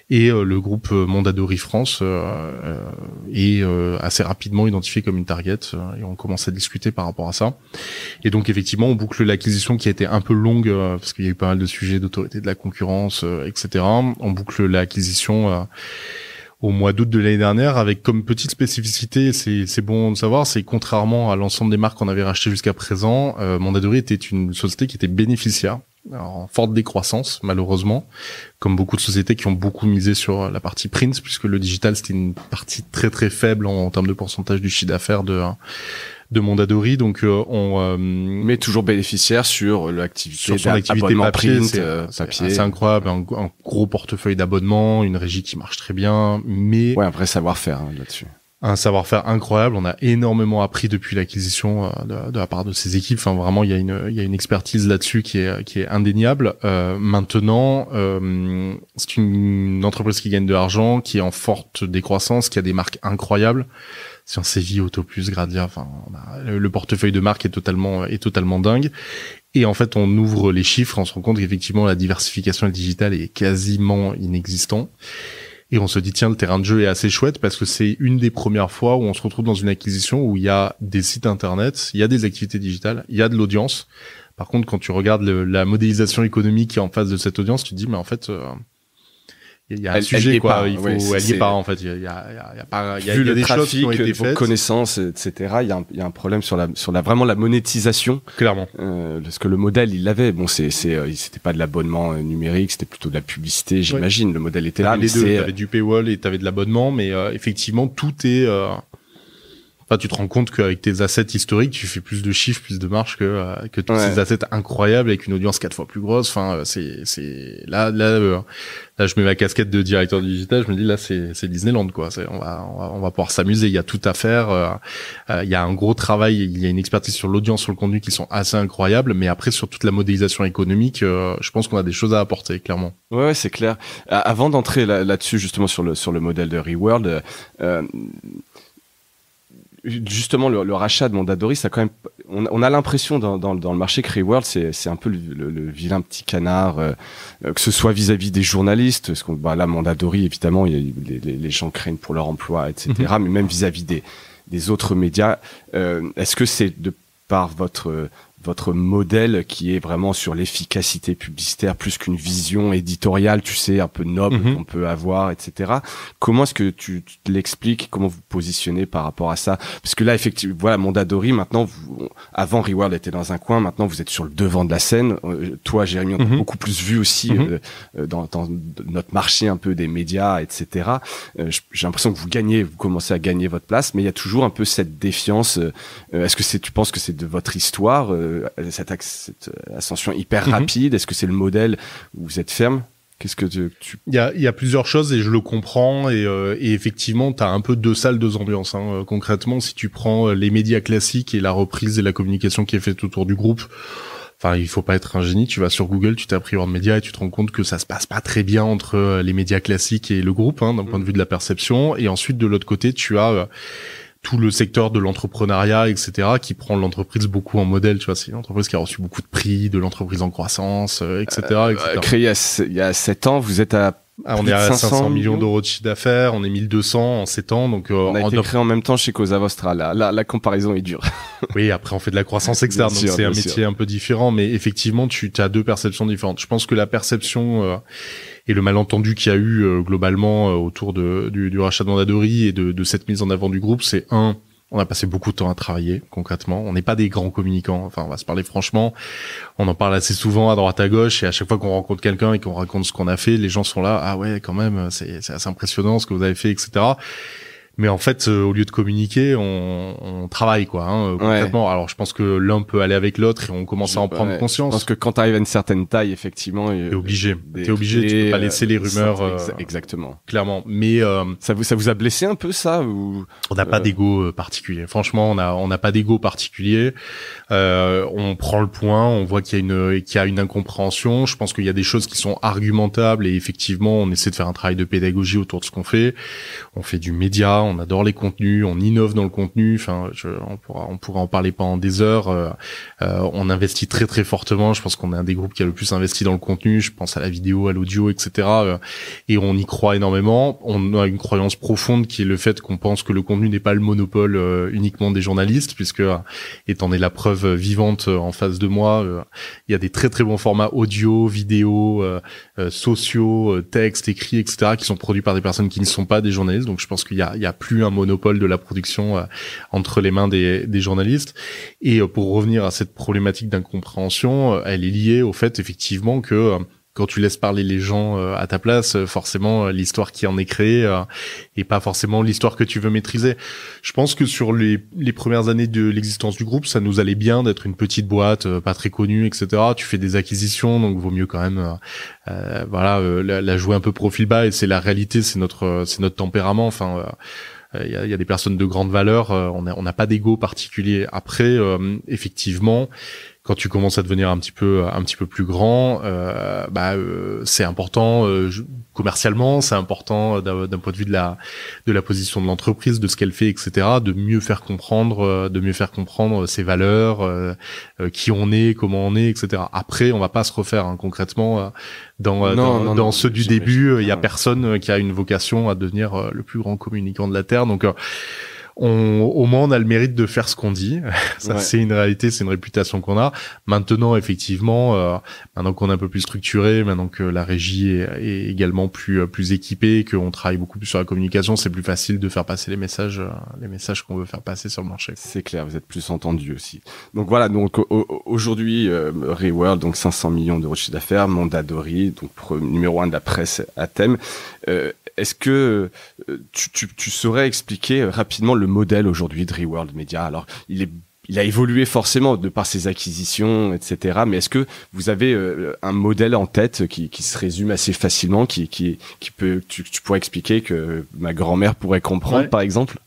Et le groupe Mondadori France est assez rapidement identifié comme une target. Et on commence à discuter par rapport à ça. Et donc effectivement, on boucle l'acquisition qui a été un peu longue parce qu'il y a eu pas mal de sujets d'autorité de la concurrence, etc. On boucle l'acquisition au mois d'août de l'année dernière, avec comme petite spécificité, c'est bon de savoir, c'est contrairement à l'ensemble des marques qu'on avait rachetées jusqu'à présent, euh, Mondadori était une société qui était bénéficiaire en forte décroissance malheureusement, comme beaucoup de sociétés qui ont beaucoup misé sur la partie Prince, puisque le digital c'était une partie très très faible en termes de pourcentage du chiffre d'affaires de de Mondadori. Donc, euh, on. Euh, mais toujours bénéficiaire sur l'activité. Sur son papier. C'est euh, incroyable. Un, gros portefeuille d'abonnement, une régie qui marche très bien. Mais. Ouais, un vrai savoir-faire hein, là-dessus un savoir-faire incroyable. On a énormément appris depuis l'acquisition de, de, la part de ces équipes. Enfin, vraiment, il y a une, il y a une expertise là-dessus qui est, qui est indéniable. maintenant, c'est une, entreprise qui gagne de l'argent, qui est en forte décroissance, qui a des marques incroyables on Vie, Autopus, Gradia, enfin, le portefeuille de marque est totalement, est totalement dingue. Et en fait, on ouvre les chiffres, on se rend compte qu'effectivement, la diversification digitale est quasiment inexistante. Et on se dit, tiens, le terrain de jeu est assez chouette parce que c'est une des premières fois où on se retrouve dans une acquisition où il y a des sites internet, il y a des activités digitales, il y a de l'audience. Par contre, quand tu regardes la modélisation économique qui est en face de cette audience, tu te dis, mais en fait, euh, il y a un sujet quoi il faut pas en fait il y a, il y a, il y a pas y a, le des trafic, connaissances etc il y, a un, il y a un problème sur la sur la vraiment la monétisation clairement euh, parce que le modèle il l'avait bon c'est c'est euh, c'était pas de l'abonnement euh, numérique c'était plutôt de la publicité j'imagine le modèle était là mais deux, euh, avais du paywall et avais de l'abonnement mais effectivement tout est tu te rends compte qu'avec tes assets historiques, tu fais plus de chiffres, plus de marches que euh, que tous ces assets incroyables avec une audience quatre fois plus grosse. Enfin, euh, c'est c'est là là euh, là je mets ma casquette de directeur digital, je me dis là c'est c'est Disneyland quoi. On va, on va on va pouvoir s'amuser. Il y a tout à faire. Il y a un gros travail. Il y a une expertise sur l'audience, sur le contenu qui sont assez incroyables. Mais après sur toute la modélisation économique, je pense qu'on a des choses à apporter clairement. Ouais, c'est clair. Avant d'entrer là-dessus justement sur le sur le modèle de Reworld. Euh, justement le, rachat de Mondadori, ça quand même, on, a l'impression dans, le marché Cray World, c'est un peu le, vilain petit canard, euh, que ce soit vis-à-vis des journalistes, parce qu'on bah là Mondadori évidemment, les, gens craignent pour leur emploi, etc. Mhm. Mais même vis-à-vis des, autres médias, euh, est-ce que c'est de par votre votre modèle qui est vraiment sur l'efficacité publicitaire plus qu'une vision éditoriale, tu sais, un peu noble mhm. qu'on peut avoir, etc. Comment est-ce que tu, l'expliques Comment vous positionnez par rapport à ça Parce que là, effectivement, voilà, Mondadori, maintenant, vous, avant Reworld était dans un coin, maintenant vous êtes sur le devant de la scène. Euh, toi, Jérémy, on mm beaucoup plus vu aussi mhm. euh, euh, dans, notre marché un peu des médias, etc. J'ai l'impression que vous gagnez, vous commencez à gagner votre place, mais il y a toujours un peu cette défiance. est-ce que c'est, tu penses que c'est de votre histoire euh, cette, euh, ascension hyper mhm. rapide Est-ce que c'est le modèle où vous êtes ferme Qu'est-ce que tu... Il y a, plusieurs choses et je le comprends et, euh, effectivement tu as un peu deux salles, deux ambiances. Hein. Concrètement, si tu prends les médias classiques et la reprise et la communication qui est faite autour du groupe, enfin il faut pas être un génie, tu vas sur Google, tu t'appris Reward Media et tu te rends compte que ça se passe pas très bien entre les médias classiques et le groupe hein, d'un mm. point de vue de la perception et ensuite de l'autre côté, tu as tout le secteur de l'entrepreneuriat, etc., qui prend l'entreprise beaucoup en modèle. Tu vois, c'est une entreprise qui a reçu beaucoup de prix, de l'entreprise en croissance, euh, etc. Euh, euh, Créé il y a sept ans, vous êtes à ah, on est à 500, millions d'euros de chiffre d'affaires, on est 1200 en 7 ans, donc euh, on a été en... créé en même temps chez Cosa Vostra. Là, la, la comparaison est dure. oui, après on fait de la croissance externe, donc c'est un métier un peu différent, mais effectivement tu as deux perceptions différentes. Je pense que la perception euh, et le malentendu qu'il y a eu euh, globalement autour de, du, rachat de Mandadori et de, de cette mise en avant du groupe, c'est un on a passé beaucoup de temps à travailler concrètement. On n'est pas des grands communicants. Enfin, on va se parler franchement. On en parle assez souvent à droite à gauche et à chaque fois qu'on rencontre quelqu'un et qu'on raconte ce qu'on a fait, les gens sont là. Ah ouais, quand même, c'est assez impressionnant ce que vous avez fait, etc mais en fait, euh, au lieu de communiquer, on, on travaille quoi. Hein, complètement. Alors, je pense que l'un peut aller avec l'autre et on commence à en prendre conscience. Je pense que quand tu à une certaine taille, effectivement, t'es obligé. T'es obligé. de tu peux pas laisser les euh, rumeurs. Euh, exactement. Clairement. Mais ça vous ça vous a blessé un peu ça ou On n'a pas d'ego particulier. Franchement, on a on n'a pas d'ego particulier. on prend le point. On voit qu'il y a une qu'il y a une incompréhension. Je pense qu'il y a des choses qui sont argumentables et effectivement, on essaie de faire un travail de pédagogie autour de ce qu'on fait. On fait du média on adore les contenus, on innove dans le contenu. Enfin, on pourra, en parler pendant des heures. Euh, euh, on investit très très fortement. Je pense qu'on est un des groupes qui a le plus investi dans le contenu. Je pense à la vidéo, à l'audio, etc. Euh, et on y croit énormément. On a une croyance profonde qui est le fait qu'on pense que le contenu n'est pas le monopole uniquement des journalistes, puisque étant donné la preuve vivante en face de moi, il y a des très très bons formats audio, vidéo, sociaux, textes écrits, etc. qui sont produits par des personnes qui ne sont pas des journalistes. Donc je pense qu'il y a plus un monopole de la production euh, entre les mains des, journalistes. Et euh, pour revenir à cette problématique d'incompréhension, euh, elle est liée au fait effectivement que quand tu laisses parler les gens euh, à ta place, euh, forcément euh, l'histoire qui en est créée et pas forcément l'histoire que tu veux maîtriser. Je pense que sur les, les premières années de l'existence du groupe, ça nous allait bien d'être une petite boîte, pas très connue, etc. Tu fais des acquisitions, donc vaut mieux quand même, voilà, la, jouer un peu profil bas. Et c'est la réalité, c'est notre, c'est notre tempérament. Enfin. il y, a, il y, a des personnes de grande valeur, on n'a on pas d'ego particulier. Après, effectivement, quand tu commences à devenir un petit peu un petit peu plus grand, euh, bah euh, c'est important euh, commercialement, c'est important d'un point de vue de la de la position de l'entreprise, de ce qu'elle fait, etc. De mieux faire comprendre, euh, de mieux faire comprendre ses valeurs, qui on est, comment on est, etc. Après, on va pas se refaire hein, concrètement dans dans, ceux du début. Il y a personne qui a une vocation à devenir le plus grand communicant de la terre, donc on, au moins on a le mérite de faire ce qu'on dit. Ça c'est une réalité, c'est une réputation qu'on a. Maintenant effectivement, euh, maintenant qu'on est un peu plus structuré, maintenant que la régie est, également plus euh, plus équipée, qu'on travaille beaucoup plus sur la communication, c'est plus facile de faire passer les messages, euh, les messages qu'on veut faire passer sur le marché. C'est clair, vous êtes plus entendu aussi. Donc voilà, donc aujourd'hui Reworld, donc 500 millions de chiffre d'affaires, Mondadori, donc numéro un de la presse à thème. Est-ce que euh, tu, tu, tu, saurais expliquer euh, rapidement le modèle aujourd'hui de Reworld Media Alors, il il a évolué forcément de par ses acquisitions, etc. Mais est-ce que vous avez euh, un modèle en tête qui, se résume assez facilement, qui, qui, peut, tu, pourrais expliquer que ma grand-mère pourrait comprendre, par exemple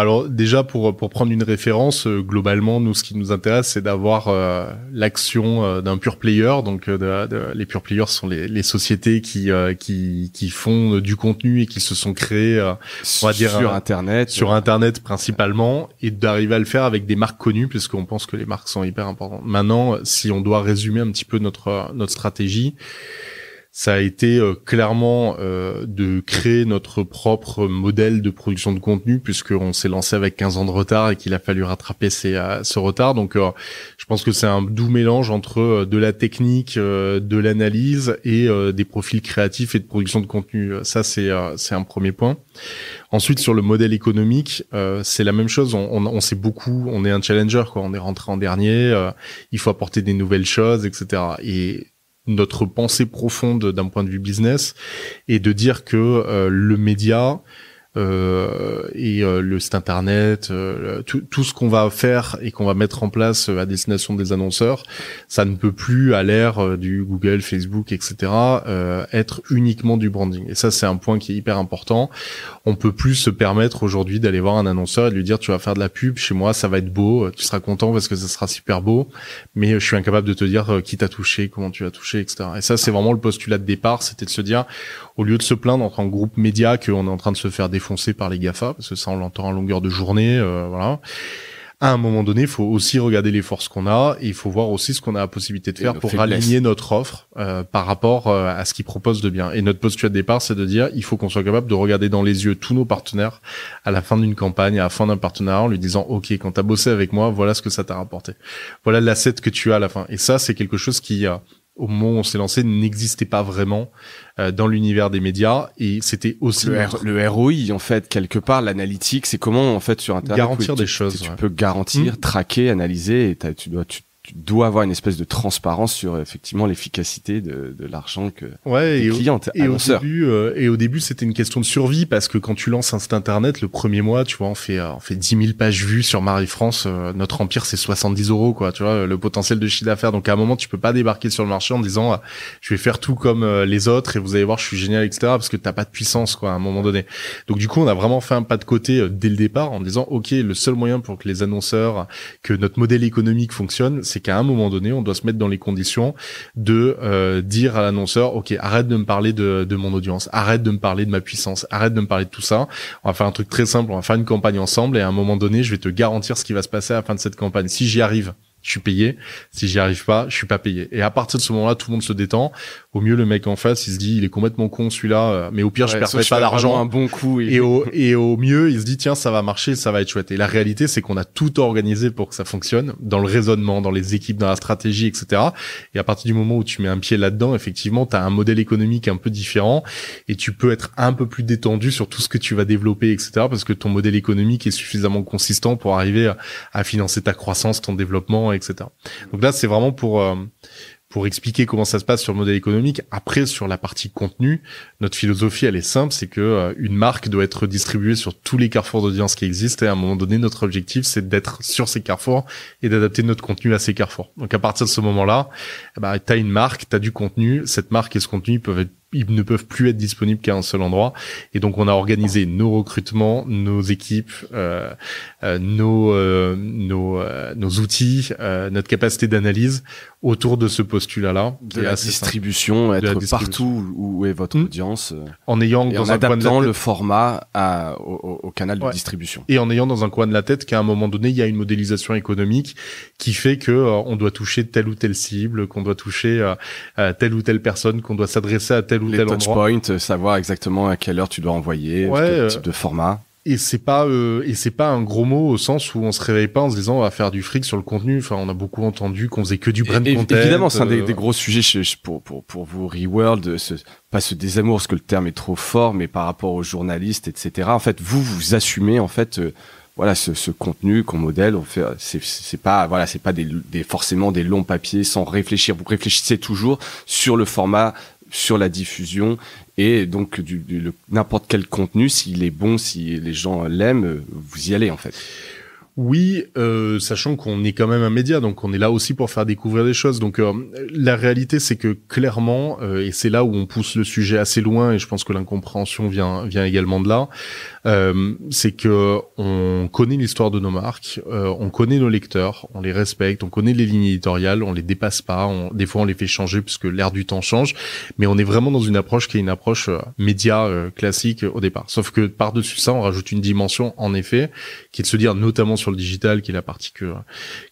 alors déjà pour pour prendre une référence, euh, globalement nous ce qui nous intéresse c'est d'avoir euh, l'action euh, d'un pure player. Donc de, les pure players sont les, les sociétés qui qui qui font du contenu et qui se sont créées on va dire sur internet sur internet principalement et d'arriver à le faire avec des marques connues puisqu'on pense que les marques sont hyper importantes. Maintenant si on doit résumer un petit peu notre notre stratégie ça a été euh, clairement euh, de créer notre propre modèle de production de contenu puisqu'on s'est lancé avec 15 ans de retard et qu'il a fallu rattraper ces, euh, ce retard. Donc je pense que c'est un doux mélange entre de la technique, de l'analyse et des profils créatifs et de production de contenu. Ça c'est un premier point. Ensuite sur le modèle économique, c'est la même chose. On, on, sait beaucoup, on est un challenger quoi. On est rentré en dernier, il faut apporter des nouvelles choses, etc. Et notre pensée profonde d'un point de vue business et de dire que euh, le média euh, et euh, le site internet, euh, tout, tout, ce qu'on va faire et qu'on va mettre en place à destination des annonceurs, ça ne peut plus à l'ère du Google, Facebook, etc. être uniquement du branding. Et ça, c'est un point qui est hyper important. On peut plus se permettre aujourd'hui d'aller voir un annonceur et de lui dire tu vas faire de la pub chez moi, ça va être beau, tu seras content parce que ça sera super beau, mais je suis incapable de te dire qui t'a touché, comment tu as touché, etc. Et ça, c'est vraiment le postulat de départ, c'était de se dire au lieu de se plaindre en tant que groupe média qu'on est en train de se faire défoncer par les GAFA, parce que ça on l'entend en longueur de journée, euh, voilà. À un moment donné, il faut aussi regarder les forces qu'on a et il faut voir aussi ce qu'on a la possibilité de faire pour aligner notre offre euh, par rapport euh, à ce qu'ils proposent de bien. Et notre posture de départ, c'est de dire il faut qu'on soit capable de regarder dans les yeux tous nos partenaires à la fin d'une campagne, à la fin d'un partenariat, en lui disant ok, quand as bossé avec moi, voilà ce que ça t'a rapporté, voilà l'asset que tu as à la fin. Et ça, c'est quelque chose qui au moment où on s'est lancé, n'existait pas vraiment euh, dans l'univers des médias et c'était aussi le, ROI en fait quelque part l'analytique, c'est comment en fait sur internet garantir tu, choses, tu, peux garantir, mmh. traquer, analyser et tu dois tu dois avoir une espèce de transparence sur effectivement l'efficacité de, de l'argent que ouais, et clients et au début euh, et au début c'était une question de survie parce que quand tu lances un site internet le premier mois tu vois on fait euh, on fait 10 000 pages vues sur Marie France euh, notre empire c'est 70 euros quoi tu vois le potentiel de chiffre d'affaires donc à un moment tu peux pas débarquer sur le marché en disant je vais faire tout comme les autres et vous allez voir je suis génial etc parce que t'as pas de puissance quoi à un moment donné donc du coup on a vraiment fait un pas de côté dès le départ en disant ok le seul moyen pour que les annonceurs que notre modèle économique fonctionne c'est c'est qu'à un moment donné, on doit se mettre dans les conditions de euh, dire à l'annonceur, ok, arrête de me parler de, de, mon audience, arrête de me parler de ma puissance, arrête de me parler de tout ça. On va faire un truc très simple, on va faire une campagne ensemble et à un moment donné, je vais te garantir ce qui va se passer à la fin de cette campagne. Si j'y arrive, je suis payé. Si j'y arrive pas, je suis pas payé. Et à partir de ce moment-là, tout le monde se détend au mieux le mec en face il se dit il est complètement con celui-là euh, mais au pire je perdrai pas d'argent un bon coup et... et... au et au mieux il se dit tiens ça va marcher ça va être chouette et la réalité c'est qu'on a tout organisé pour que ça fonctionne dans le raisonnement dans les équipes dans la stratégie etc et à partir du moment où tu mets un pied là-dedans effectivement tu as un modèle économique un peu différent et tu peux être un peu plus détendu sur tout ce que tu vas développer etc parce que ton modèle économique est suffisamment consistant pour arriver à, financer ta croissance ton développement etc donc là c'est vraiment pour euh, pour expliquer comment ça se passe sur le modèle économique. Après, sur la partie contenu, notre philosophie, elle est simple, c'est que euh, une marque doit être distribuée sur tous les carrefours d'audience qui existent. Et à un moment donné, notre objectif, c'est d'être sur ces carrefours et d'adapter notre contenu à ces carrefours. Donc, à partir de ce moment-là, eh ben, tu as une marque, tu as du contenu. Cette marque et ce contenu ils peuvent être ils ne peuvent plus être disponibles qu'à un seul endroit. Et donc, on a organisé nos recrutements, nos équipes, euh, euh, nos, nos, nos outils, notre capacité d'analyse autour de ce postulat-là. De, la distribution, être partout où est votre hmm. audience. Euh, en ayant dans en adaptant le format au, canal de distribution. Et en ayant dans un coin de la tête qu'à un moment donné, il y a une modélisation économique qui fait que euh, on doit toucher telle ou telle cible, qu'on doit toucher euh, telle ou telle personne, qu'on doit s'adresser à tel ou tel touch endroit. savoir exactement à quelle heure tu dois envoyer, quel type de format et c'est pas euh, et c'est pas un gros mot au sens où on se réveille pas en se disant on va faire du fric sur le contenu. Enfin, on a beaucoup entendu qu'on faisait que du brand content. Évidemment, c'est un des, euh, des, gros sujets pour pour pour vous reworld, euh, ce, pas ce désamour parce que le terme est trop fort, mais par rapport aux journalistes, etc. En fait, vous vous assumez en fait. voilà ce, ce contenu qu'on modèle on fait c'est c'est pas voilà c'est pas des, des forcément des longs papiers sans réfléchir vous réfléchissez toujours sur le format sur la diffusion et donc, du, du n'importe quel contenu, s'il est bon, si les gens l'aiment, vous y allez en fait. Oui, euh, sachant qu'on est quand même un média, donc on est là aussi pour faire découvrir des choses. Donc euh, la réalité, c'est que clairement, euh, et c'est là où on pousse le sujet assez loin, et je pense que l'incompréhension vient vient également de là. Euh, c'est que on connaît l'histoire de nos marques, euh, on connaît nos lecteurs, on les respecte, on connaît les lignes éditoriales, on les dépasse pas, on, des fois on les fait changer puisque l'air du temps change, mais on est vraiment dans une approche qui est une approche euh, média classique au départ. Sauf que par-dessus ça, on rajoute une dimension, en effet, qui est de se dire, notamment sur le digital, qui est la partie que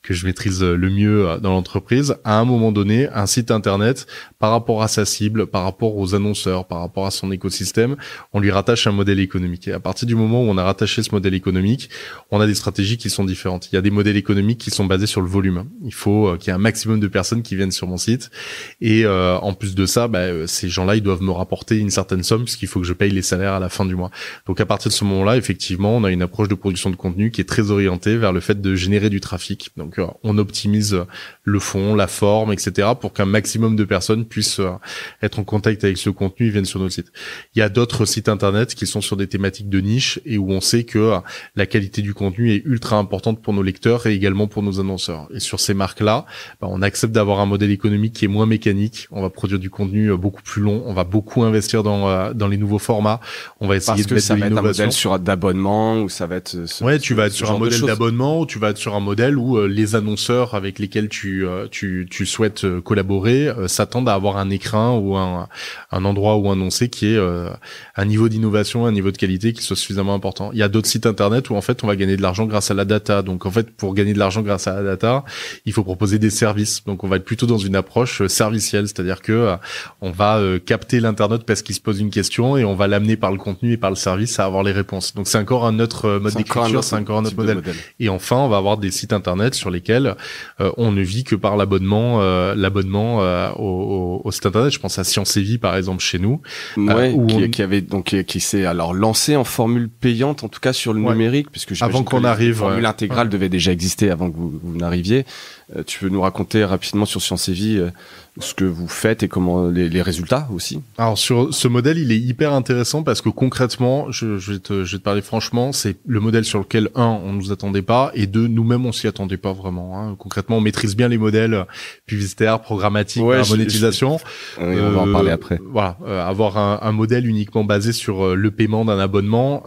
que je maîtrise le mieux dans l'entreprise, à un moment donné, un site internet par rapport à sa cible, par rapport aux annonceurs, par rapport à son écosystème, on lui rattache un modèle économique. Et à partir du moment où on a rattaché ce modèle économique, on a des stratégies qui sont différentes. Il y a des modèles économiques qui sont basés sur le volume. Il faut euh, qu'il y ait un maximum de personnes qui viennent sur mon site. Et euh, en plus de ça, bah, euh, ces gens-là, ils doivent me rapporter une certaine somme puisqu'il faut que je paye les salaires à la fin du mois. Donc à partir de ce moment-là, effectivement, on a une approche de production de contenu qui est très orientée vers le fait de générer du trafic. Donc on optimise le fond, la forme, etc. pour qu'un maximum de personnes puissent euh, être en contact avec ce contenu, ils viennent sur notre site. Il y a d'autres sites internet qui sont sur des thématiques de niche et où on sait que euh, la qualité du contenu est ultra importante pour nos lecteurs et également pour nos annonceurs. Et sur ces marques-là, bah, on accepte d'avoir un modèle économique qui est moins mécanique. On va produire du contenu euh, beaucoup plus long. On va beaucoup investir dans, dans les nouveaux formats. On va essayer de que mettre ça va être un modèle sur d'abonnement ou ça va être. Ce, ouais, tu vas être sur un modèle d'abonnement ou tu vas être sur un modèle où les annonceurs avec lesquels tu tu, tu souhaites collaborer s'attendent à avoir avoir un écran ou un, un endroit où annoncer qui est euh, un niveau d'innovation, un niveau de qualité qui soit suffisamment important. Il y a d'autres sites internet où en fait on va gagner de l'argent grâce à la data. Donc en fait pour gagner de l'argent grâce à la data, il faut proposer des services. Donc on va être plutôt dans une approche euh, servicielle, c'est-à-dire que euh, on va euh, capter l'internaute parce qu'il se pose une question et on va l'amener par le contenu et par le service à avoir les réponses. Donc c'est encore un autre mode d'écriture, c'est encore un autre modèle. Et enfin, on va avoir des sites internet sur lesquels on ne vit que par l'abonnement, l'abonnement au au, site Je pense à Science et Vie par exemple chez nous, euh, qui, avait donc euh, qui s'est alors lancé en formule payante, en tout cas sur le numérique, puisque avant qu'on arrive, la formule intégrale devait déjà exister avant que vous n'arriviez. Euh, tu peux nous raconter rapidement sur Science et Vie euh, ce que vous faites et comment les, résultats aussi Alors sur ce modèle, il est hyper intéressant parce que concrètement, je, je, vais, te, je vais, te, parler franchement, c'est le modèle sur lequel un, on nous attendait pas et deux, nous-mêmes on s'y attendait pas vraiment. Hein. Concrètement, on maîtrise bien les modèles publicitaires, programmatiques, la monétisation. on va en euh, parler après. Voilà, avoir un, modèle uniquement basé sur le paiement d'un abonnement,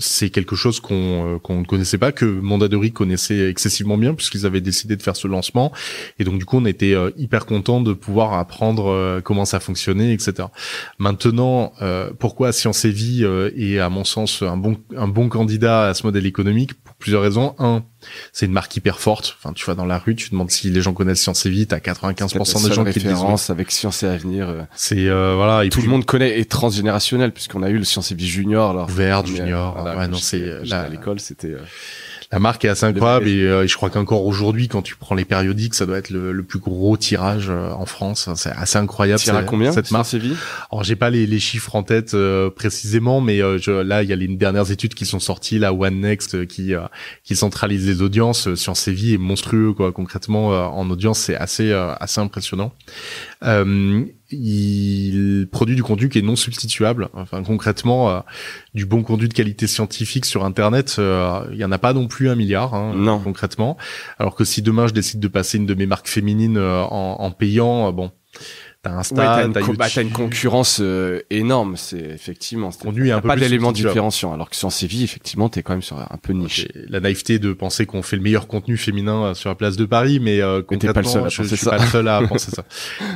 c'est quelque chose qu'on qu'on ne connaissait pas, que Mondadori connaissait excessivement bien puisqu'ils avaient décidé de faire ce lancement. Et donc du coup, on était euh, hyper content de pouvoir apprendre euh, comment ça fonctionnait, etc. Maintenant, euh, pourquoi Science et Vie est à mon sens un bon un bon candidat à ce modèle économique pour plusieurs raisons. Un, c'est une marque hyper forte. Enfin, tu vas dans la rue, tu demandes si les gens connaissent Science et Vie, t'as 95% des gens qui une avec Science et Avenir. C'est voilà. tout le monde connaît et transgénérationnel puisqu'on a eu le Science et Vie Junior. Alors, vert junior. non, c'est à l'école, c'était. La marque est assez incroyable et, euh, je crois qu'encore aujourd'hui, quand tu prends les périodiques, ça doit être le, plus gros tirage euh, en France. C'est assez incroyable. Tire à combien cette marque Séville Alors j'ai pas les, chiffres en tête euh, précisément, mais là il y a les dernières études qui sont sorties, la One Next qui qui centralise les audiences sur Séville est monstrueux quoi. Concrètement en audience, c'est assez assez impressionnant il produit du contenu qui est non substituable. Enfin, concrètement, euh, du bon contenu de qualité scientifique sur Internet, euh, il n'y en a pas non plus un milliard, hein, concrètement. Alors que si demain je décide de passer une de mes marques féminines euh, en, en, payant, bon, t'as un stade, t'as, une, bah, concurrence euh, énorme, c'est effectivement. C'est, un pas d'élément différenciant alors que sur Séville, effectivement, t'es quand même sur un peu niche. La naïveté de penser qu'on fait le meilleur contenu féminin euh, sur la place de Paris, mais euh, concrètement, pas le seul pas le seul à penser ça.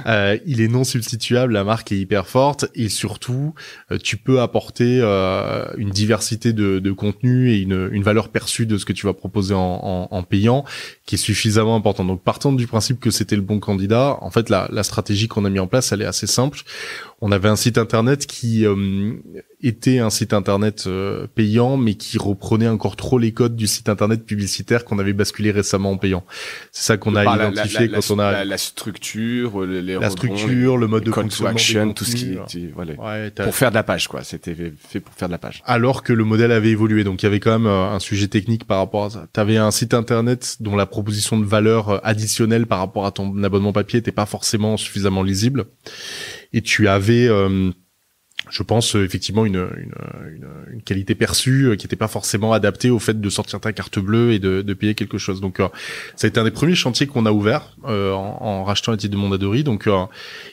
Euh, il est non substituable, la marque est hyper forte, et surtout, tu peux apporter une diversité de, de contenu et une, une, valeur perçue de ce que tu vas proposer en, en, payant, qui est suffisamment importante. Donc, partant du principe que c'était le bon candidat, en fait, la, la stratégie qu'on a mis en place, elle est assez simple on avait un site internet qui euh, était un site internet euh, payant, mais qui reprenait encore trop les codes du site internet publicitaire qu'on avait basculé récemment en payant. C'est ça qu'on a identifié quand on a la, structure, les, la structure, le mode de fonctionnement, tout ce qui, voilà. pour faire de la page quoi. C'était fait pour faire de la page. Alors que le modèle avait évolué, donc il y avait quand même euh, un sujet technique par rapport à ça. T'avais un site internet dont la proposition de valeur additionnelle par rapport à ton abonnement papier n'était pas forcément suffisamment lisible et tu avais euh, je pense euh, effectivement une, qualité perçue euh, qui n'était pas forcément adaptée au fait de sortir ta carte bleue et de, payer quelque chose. Donc ça a été un des premiers chantiers qu'on a ouvert en, rachetant la titre de Mondadori. Donc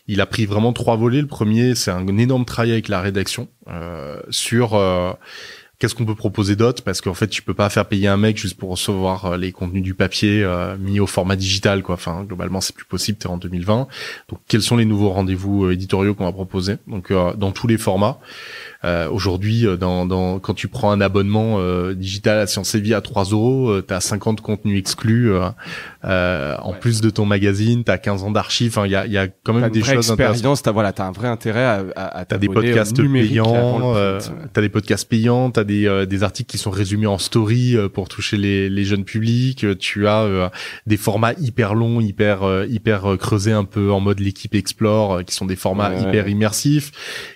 il a pris vraiment trois volets. Le premier, c'est un énorme travail avec la rédaction sur qu'est-ce qu'on peut proposer d'autre Parce qu'en fait, tu peux pas faire payer un mec juste pour recevoir euh, les contenus du papier euh, mis au format digital, quoi. Enfin, globalement, c'est plus possible. T'es en 2020. Donc, quels sont les nouveaux rendez-vous euh, éditoriaux qu'on va proposer Donc, dans tous les formats. Euh, aujourd'hui, euh, dans, dans, quand tu prends un abonnement euh, digital à Sciences et Vie à 3 euros, t'as 50 contenus exclus euh, en plus de ton magazine, t'as 15 ans d'archives. il y a, y a quand même des choses intéressantes. T'as voilà, as un vrai intérêt à, à, à t'as des podcasts payants, t'as des podcasts payants, t'as des des articles qui sont résumés en story pour toucher les, les jeunes publics. Tu as des formats hyper longs, hyper hyper creusés un peu en mode l'équipe explore, qui sont des formats hyper immersifs,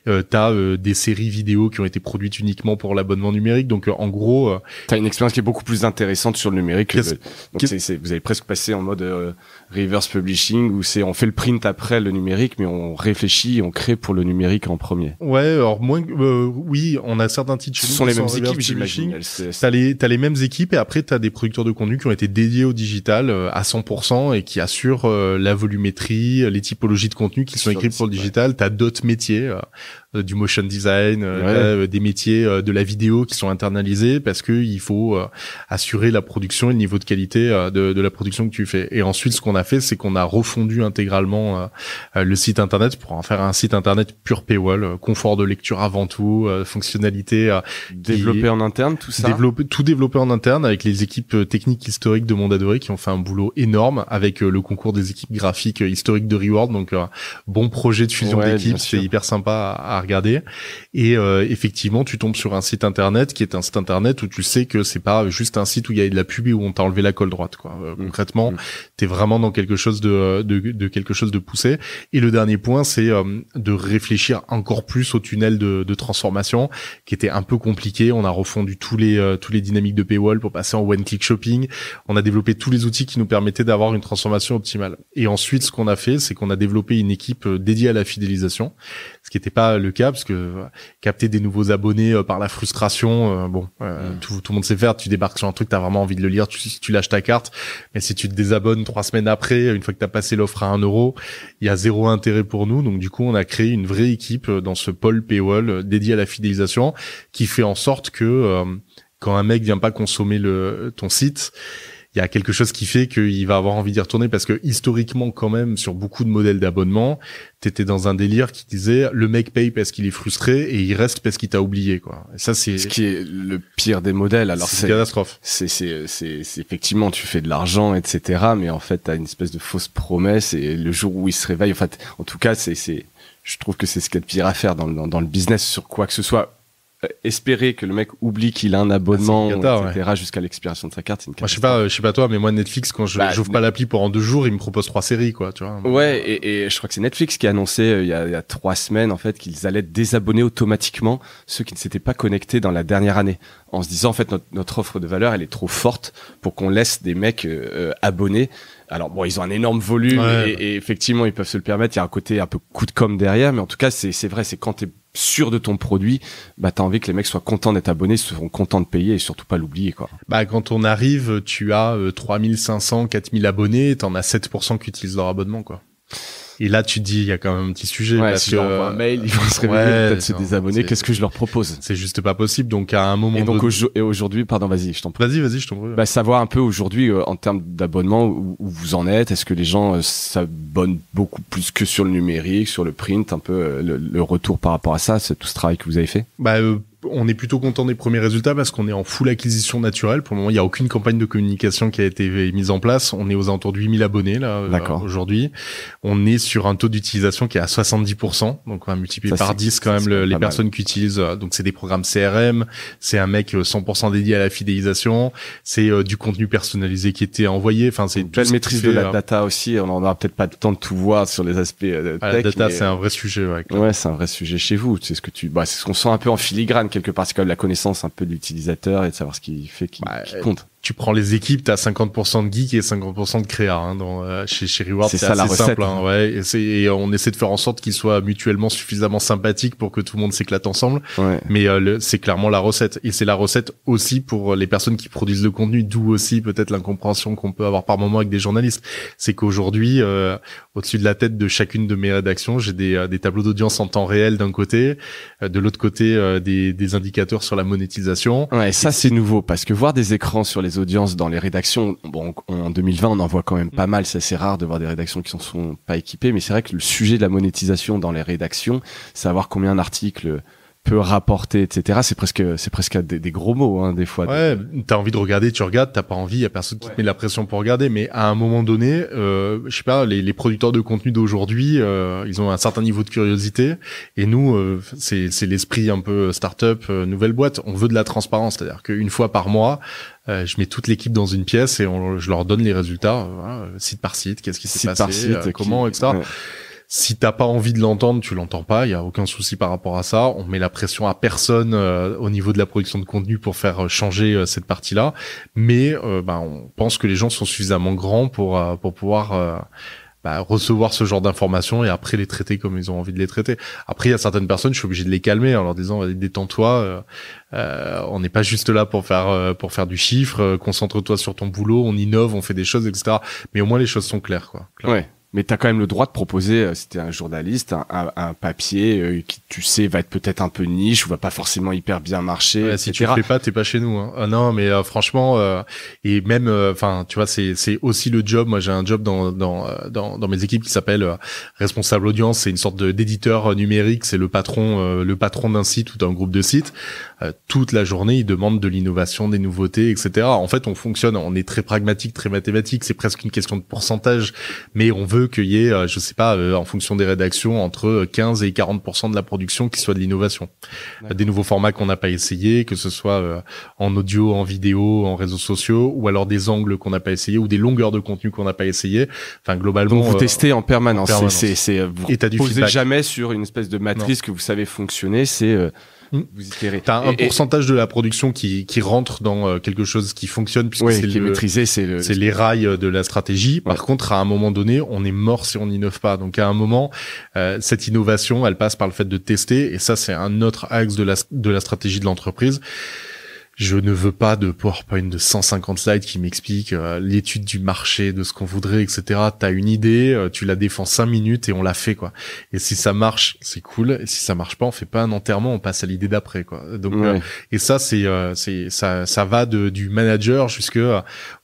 immersifs. t'as des séries vidéos qui ont été produites uniquement pour l'abonnement numérique. Donc, euh, en gros, tu euh, t'as une expérience qui est beaucoup plus intéressante sur le numérique. vous avez presque passé en mode euh, reverse publishing où c'est on fait le print après le numérique mais on réfléchit on crée pour le numérique en premier ouais alors moins euh, oui on a certains titres ce sont les mêmes équipes j'imagine t'as les t'as les mêmes équipes et après t'as des producteurs de contenu qui ont été dédiés au digital euh, à 100% et qui assurent euh, la volumétrie les typologies de contenu qui sont écrites pour le digital tu t'as d'autres métiers du motion design des métiers de la vidéo qui sont internalisés parce que il faut assurer la production et le niveau de qualité de, de la production que tu fais et ensuite ce qu'on a fait, c'est qu'on a refondu intégralement euh, euh, le site internet pour en faire un site internet pur paywall, euh, confort de lecture avant tout, fonctionnalité développé en interne, tout ça. tout développé en interne avec les équipes techniques historiques de Mondadori qui ont fait un boulot énorme avec le concours des équipes graphiques historiques de Reward. Donc bon projet de fusion d'équipes, c'est hyper sympa à, regarder. Et effectivement, tu tombes sur un site internet qui est un site internet où tu sais que c'est pas juste un site où il y a de la pub et où on t'a enlevé la colle droite. Quoi. Mmh. Concrètement, tu mmh. t'es vraiment dans quelque chose euh, de, quelque chose de poussé. Et le dernier point, c'est euh, de réfléchir encore plus au tunnel de, de, transformation qui était un peu compliqué. On a refondu tous les euh, tous les dynamiques de paywall pour passer en one-click shopping. On a développé tous les outils qui nous permettaient d'avoir une transformation optimale. Et ensuite, ce qu'on a fait, c'est qu'on a développé une équipe dédiée à la fidélisation qui n'était pas le cas parce que euh, capter des nouveaux abonnés euh, par la frustration, euh, bon, mm. tout, le monde sait faire. Tu débarques sur un truc, as vraiment envie de le lire, tu, tu lâches ta carte. Mais si tu te désabonnes trois semaines après, une fois que as passé l'offre à un euro, il y a zéro intérêt pour nous. Donc du coup, on a créé une vraie équipe dans ce pôle paywall dédié à la fidélisation qui fait en sorte que quand un mec vient pas consommer le ton site, il y a quelque chose qui fait qu'il va avoir envie d'y retourner parce que historiquement quand même sur beaucoup de modèles d'abonnement, t'étais dans un délire qui disait le mec paye parce qu'il est frustré et il reste parce qu'il t'a oublié quoi. ça c'est ce qui est le pire des modèles. Alors c'est catastrophe. C'est c'est c'est effectivement tu fais de l'argent etc. Mais en fait t'as une espèce de fausse promesse et le jour où il se réveille en fait en tout cas c'est c'est je trouve que c'est ce qu'il y a de pire à faire dans, dans le business sur quoi que ce soit euh, espérer que le mec oublie qu'il a un ah, abonnement, etc., jusqu'à l'expiration de sa carte. je sais pas, euh, je sais pas toi, mais moi Netflix, quand je bah, pas l'appli pendant deux jours, il me propose trois séries, quoi. Tu vois. Ouais, et, je crois que c'est Netflix qui euh, a annoncé il, y a, trois semaines en fait qu'ils allaient désabonner automatiquement ceux qui ne s'étaient pas connectés dans la dernière année, en se disant en fait notre, offre de valeur elle est trop forte pour qu'on laisse des mecs abonnés. Alors bon, ils ont un énorme volume et, effectivement ils peuvent se le permettre. Il y a un côté un peu coup de com derrière, mais en tout cas c'est c'est vrai, c'est quand es sûr de ton produit, bah t'as envie que les mecs soient contents d'être abonnés, seront contents de payer et surtout pas l'oublier quoi. Bah quand on arrive, tu as 3500, euh, 4000 abonnés, t'en as 7% qui utilisent leur abonnement quoi. Et là, tu dis, il y a quand même un petit sujet. Ouais, parce que, un mail, ils vont euh, se réveiller, peut-être se désabonner. Qu'est-ce que je leur propose C'est juste pas possible. Donc à un moment. Et donc aujourd'hui, pardon, vas-y, je t'en prie. Vas-y, vas-y, je t'en prie. Bah, savoir un peu aujourd'hui euh, en termes d'abonnement où, vous en êtes. Est-ce que les gens euh, s'abonnent beaucoup plus que sur le numérique, sur le print, un peu le, retour par rapport à ça, c'est tout ce travail que vous avez fait. Bah on est plutôt content des premiers résultats parce qu'on est en full acquisition naturelle. Pour le moment, il n'y a aucune campagne de communication qui a été mise en place. On est aux alentours de 8000 abonnés là euh, aujourd'hui. On est sur un taux d'utilisation qui est à 70%. Donc on va multiplier par 10 quand même les personnes qui utilisent. Euh, donc c'est des programmes CRM, c'est un mec 100% euh, dédié à la fidélisation, c'est du contenu personnalisé qui était envoyé. Enfin c'est belle maîtrise de la data aussi. On n'aura peut-être pas le temps de tout voir sur les aspects ah, tech. La data c'est un vrai sujet. Ouais, c'est un vrai sujet chez vous. C'est ce que tu. Bah, c'est ce qu'on sent un peu en filigrane quelque part, de la connaissance un peu de l'utilisateur et de savoir ce qui fait qui compte tu prends les équipes, tu as 50% de geek et 50% de créa hein, dans, euh, chez, chez Reward. C'est assez simple. Hein, ouais, et, c'est, on essaie de faire en sorte qu'ils soient mutuellement suffisamment sympathiques pour que tout le monde s'éclate ensemble. Mais euh, c'est clairement la recette. Et c'est la recette aussi pour euh, les personnes qui produisent le contenu, d'où aussi peut-être l'incompréhension qu'on peut avoir par moment avec des journalistes. C'est qu'aujourd'hui, au-dessus de la tête de chacune de mes rédactions, j'ai des, des tableaux d'audience en temps réel d'un côté, de l'autre côté des, des, indicateurs sur la monétisation. Ouais, ça c'est nouveau parce que voir des écrans sur les audiences dans les rédactions. Bon, en 2020, on en voit quand même pas mm. mal. C'est assez rare de voir des rédactions qui ne sont pas équipées. Mais c'est vrai que le sujet de la monétisation dans les rédactions, savoir combien un article peut rapporter, etc. C'est presque, c'est presque des, gros mots, hein, des fois. Ouais, t'as envie de regarder, tu regardes, t'as pas envie, y a personne qui te met la pression pour regarder, mais à un moment donné, euh, je sais pas, les, producteurs de contenu d'aujourd'hui, euh, ils ont un certain niveau de curiosité, et nous, euh, c'est, l'esprit un peu start-up, nouvelle boîte, on veut de la transparence, c'est-à-dire qu'une fois par mois, euh, je mets toute l'équipe dans une pièce et on, je leur donne les résultats, hein, site par site, qu'est-ce qui s'est passé, euh, comment, etc. Si t'as pas envie de l'entendre, tu l'entends pas. Il y a aucun souci par rapport à ça. On met la pression à personne euh, au niveau de la production de contenu pour faire euh, changer cette partie-là. Mais bah, on pense que les gens sont suffisamment grands pour pour pouvoir bah, recevoir ce genre d'informations et après les traiter comme ils ont envie de les traiter. Après, il y a certaines personnes, je suis obligé de les calmer en leur disant détends-toi, euh, euh, on n'est pas juste là pour faire euh, pour faire du chiffre, euh, concentre-toi sur ton boulot, on innove, on fait des choses, etc. Mais au moins les choses sont claires, quoi mais tu as quand même le droit de proposer, euh, si un journaliste, un, un, papier euh, qui, tu sais, va être peut-être un peu niche ou va pas forcément hyper bien marcher. si tu le fais pas, t'es pas chez nous. Hein. Ah non, mais euh, franchement, et même, enfin, tu vois, c'est, aussi le job. Moi, j'ai un job dans, dans, dans, dans mes équipes qui s'appelle responsable audience. C'est une sorte d'éditeur numérique. C'est le patron, le patron d'un site ou d'un groupe de sites. Euh, toute la journée, ils demandent de l'innovation, des nouveautés, etc. En fait, on fonctionne, on est très pragmatique, très mathématique. C'est presque une question de pourcentage, mais on veut qu'il y ait, euh, je sais pas, euh, en fonction des rédactions, entre 15 et 40 de la production qui soit de l'innovation, des nouveaux formats qu'on n'a pas essayés, que ce soit en audio, en vidéo, en réseaux sociaux, ou alors des angles qu'on n'a pas essayés, ou des longueurs de contenu qu'on n'a pas essayés, Enfin, globalement, Donc vous testez en permanence. C'est, c'est, vous ne posez du jamais sur une espèce de matrice que vous savez fonctionner. C'est Hmm. T'as un pourcentage de la production qui, rentre dans euh, quelque chose qui fonctionne puisque c'est le, maîtrisé, c'est les rails de la stratégie. Par contre, à un moment donné, on est mort si on n'innove pas. Donc à un moment, euh, cette innovation, elle passe par le fait de tester et ça, c'est un autre axe de de la stratégie de l'entreprise je ne veux pas de PowerPoint de 150 slides qui m'explique euh, l'étude du marché, de ce qu'on voudrait, etc. T'as une idée, euh, tu la défends 5 minutes et on la fait, quoi. Et si ça marche, c'est cool. Et si ça marche pas, on fait pas un enterrement, on passe à l'idée d'après, quoi. Donc, euh, et ça, c'est, ça, ça va de, du manager jusque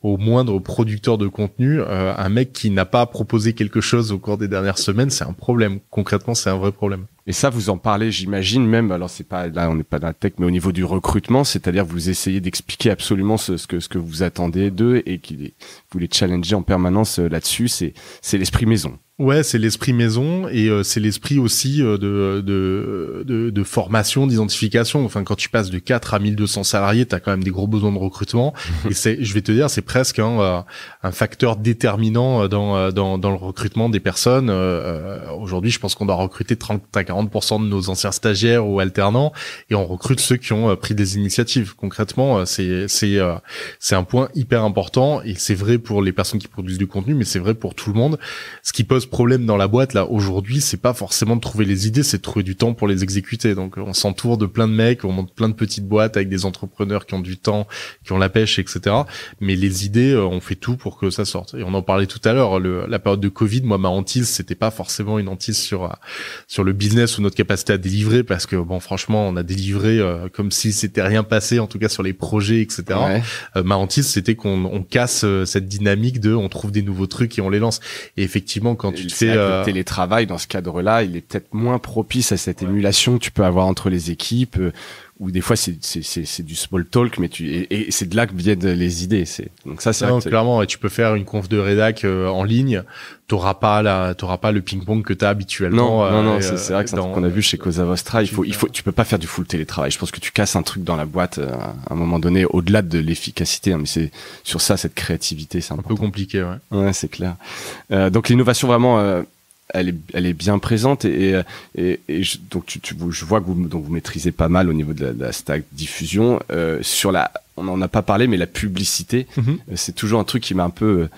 au moindre producteur de contenu. un mec qui n'a pas proposé quelque chose au cours des dernières semaines, c'est un problème. Concrètement, c'est un vrai problème. Et ça, vous en parlez, j'imagine, même, alors c'est pas, là, on n'est pas dans la tech, mais au niveau du recrutement, c'est-à-dire vous essayez d'expliquer absolument ce, que, ce que vous attendez d'eux et qui, vous les challengez en permanence euh, là-dessus, c'est, c'est l'esprit maison. Ouais, c'est l'esprit maison et euh, c'est l'esprit aussi euh, de, de, de, de, formation, d'identification. Enfin, quand tu passes de 4 à 1200 salariés, tu as quand même des gros besoins de recrutement. et c'est, je vais te dire, c'est presque hein, euh, un, facteur déterminant dans, dans, dans, le recrutement des personnes. aujourd'hui, je pense qu'on doit recruter 30 à 40% de nos anciens stagiaires ou alternants et on recrute ceux qui ont pris des initiatives. Concrètement, c'est, c'est, c'est un point hyper important et c'est vrai pour les personnes qui produisent du contenu, mais c'est vrai pour tout le monde. Ce qui pose problème dans la boîte là aujourd'hui, c'est pas forcément de trouver les idées, c'est de trouver du temps pour les exécuter. Donc on s'entoure de plein de mecs, on monte plein de petites boîtes avec des entrepreneurs qui ont du temps, qui ont la pêche, etc. Mais les idées, euh, on fait tout pour que ça sorte. Et on en parlait tout à l'heure, la période de Covid, moi ma hantise, c'était pas forcément une hantise sur euh, sur le business ou notre capacité à délivrer, parce que bon franchement, on a délivré euh, comme si c'était rien passé, en tout cas sur les projets, etc. ma hantise, c'était qu'on casse cette dynamique de on trouve des nouveaux trucs et on les lance. Et effectivement, quand euh, le télétravail dans ce cadre-là, il est peut-être moins propice à cette émulation que tu peux avoir entre les équipes euh, ou des fois c'est du small talk, mais tu et, et c'est de là que viennent les idées. C'est donc ça c'est clairement. tu peux faire une conf de rédac euh, en ligne, t'auras pas la t'auras pas le ping pong que tu as habituellement. Non non, euh, c'est vrai que c'est un qu'on a vu chez euh, Cosa Vostra. Il faut il faut tu peux pas faire du full télétravail. Je pense que tu casses un truc dans la boîte à un moment donné, au-delà de l'efficacité. Hein, mais c'est sur ça cette créativité, c'est un peu compliqué. Ouais, ouais c'est clair. donc l'innovation vraiment elle est, bien présente et, je, donc je vois que vous, maîtrisez pas mal au niveau de la, stack diffusion. Euh, sur la, on n'en a pas parlé, mais la publicité, mhm. euh, c'est toujours un truc qui m'a un peu euh,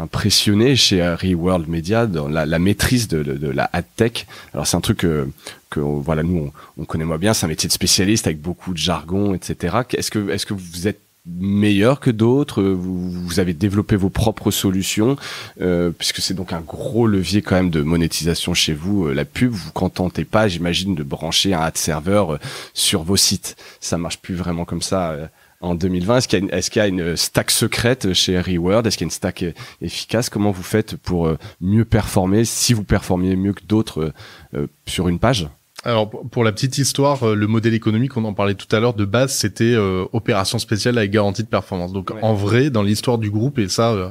impressionné chez Reworld Media dans la, maîtrise de, la ad tech. Alors c'est un truc que, voilà nous on, connaît moins bien, c'est un métier de spécialiste avec beaucoup de jargon, etc. est-ce que vous êtes meilleur que d'autres, euh, vous, avez développé vos propres solutions, euh, puisque c'est donc un gros levier quand même de monétisation chez vous, euh, la pub, vous contentez pas, j'imagine, de brancher un ad server sur vos sites. Ça marche plus vraiment comme ça en 2020. Est-ce qu'il y, y, a une stack secrète chez Reward Est-ce qu'il y a une stack efficace Comment vous faites pour mieux performer, si vous performiez mieux que d'autres sur une page alors pour la petite histoire, euh, le modèle économique, on en parlait tout à l'heure, de base c'était euh, opération spéciale avec garantie de performance. Donc en vrai, dans l'histoire du groupe et ça, euh,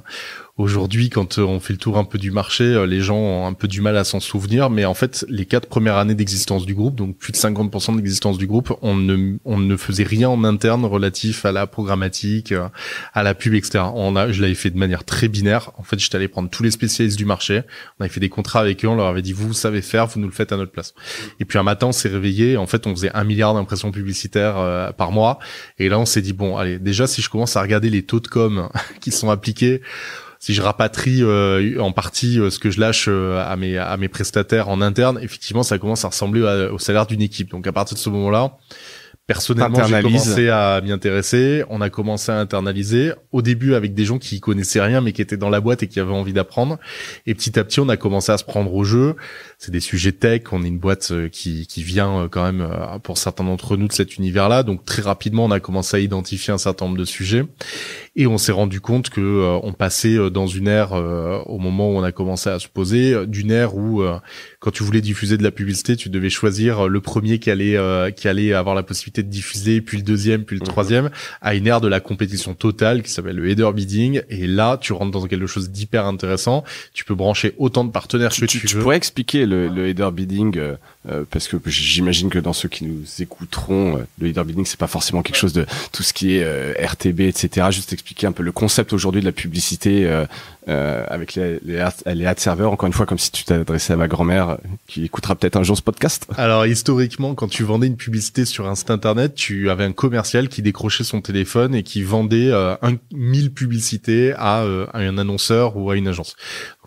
Aujourd'hui, quand euh, on fait le tour un peu du marché, euh, les gens ont un peu du mal à s'en souvenir, mais en fait, les quatre premières années d'existence du groupe, donc plus de 50% d'existence du groupe, on ne, on ne faisait rien en interne relatif à la programmatique, euh, à la pub, etc. On a, je l'avais fait de manière très binaire. En fait, j'étais allé prendre tous les spécialistes du marché. On avait fait des contrats avec eux. On leur avait dit, vous, savez faire, vous nous le faites à notre place. Et puis un matin, on s'est réveillé. En fait, on faisait un milliard d'impressions publicitaires par mois. Et là, on s'est dit, bon, allez, déjà, si je commence à regarder les taux de com qui sont appliqués, si je rapatrie euh, en partie euh, ce que je lâche euh, à mes à mes prestataires en interne, effectivement, ça commence à ressembler au salaire d'une équipe. Donc à partir de ce moment-là, personnellement, j'ai commencé à m'y intéresser. On a commencé à internaliser au début avec des gens qui connaissaient rien mais qui étaient dans la boîte et qui avaient envie d'apprendre. Et petit à petit, on a commencé à se prendre au jeu. C'est des sujets tech. On est une boîte qui, qui vient quand même pour certains d'entre nous de cet univers-là. Donc très rapidement, on a commencé à identifier un certain nombre de sujets. Et on s'est rendu compte que euh, on passait euh, dans une ère, euh, au moment où on a commencé à se poser, d'une ère où quand tu voulais diffuser de la publicité, tu devais choisir le premier qui allait qui allait avoir la possibilité de diffuser, puis le deuxième, puis le mhm. troisième, à une ère de la compétition totale qui s'appelle le header bidding. Et là, tu rentres dans quelque chose d'hyper intéressant. Tu peux brancher autant de partenaires que tu, veux. Tu pourrais expliquer le, le header bidding euh, parce que j'imagine que dans ceux qui nous écouteront, euh, le leader building, c'est pas forcément quelque chose de tout ce qui est euh, RTB, etc. Juste expliquer un peu le concept aujourd'hui de la publicité euh, avec les, les, ad, les serveurs. Encore une fois, comme si tu t'adressais à ma grand-mère qui écoutera peut-être un jour ce podcast. Alors historiquement, quand tu vendais une publicité sur un site internet, tu avais un commercial qui décrochait son téléphone et qui vendait un, 1000 publicités à un annonceur ou à une agence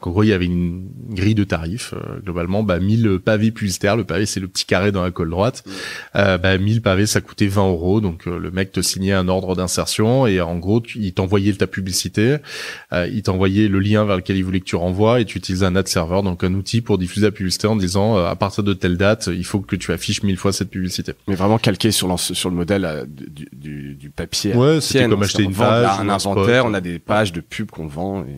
en gros, il y avait une grille de tarifs. Euh, globalement, bah, 1000 pavés plus Le pavé, c'est le petit carré dans la colle droite. Mmh. Euh, bah, 1000 pavés, ça coûtait 20 euros. Donc euh, le mec te signait un ordre d'insertion et en gros, il t'envoyait ta publicité, il t'envoyait le lien vers lequel il voulait que tu renvoies et tu utilises un ad server, donc un outil pour diffuser la publicité en disant à partir de telle date, il faut que tu affiches 1000 fois cette publicité. Mais vraiment calqué sur, sur le modèle du, du, du papier. Ouais, c'était comme acheter une page. On a un inventaire, on a des pages de pub qu'on vend. Et...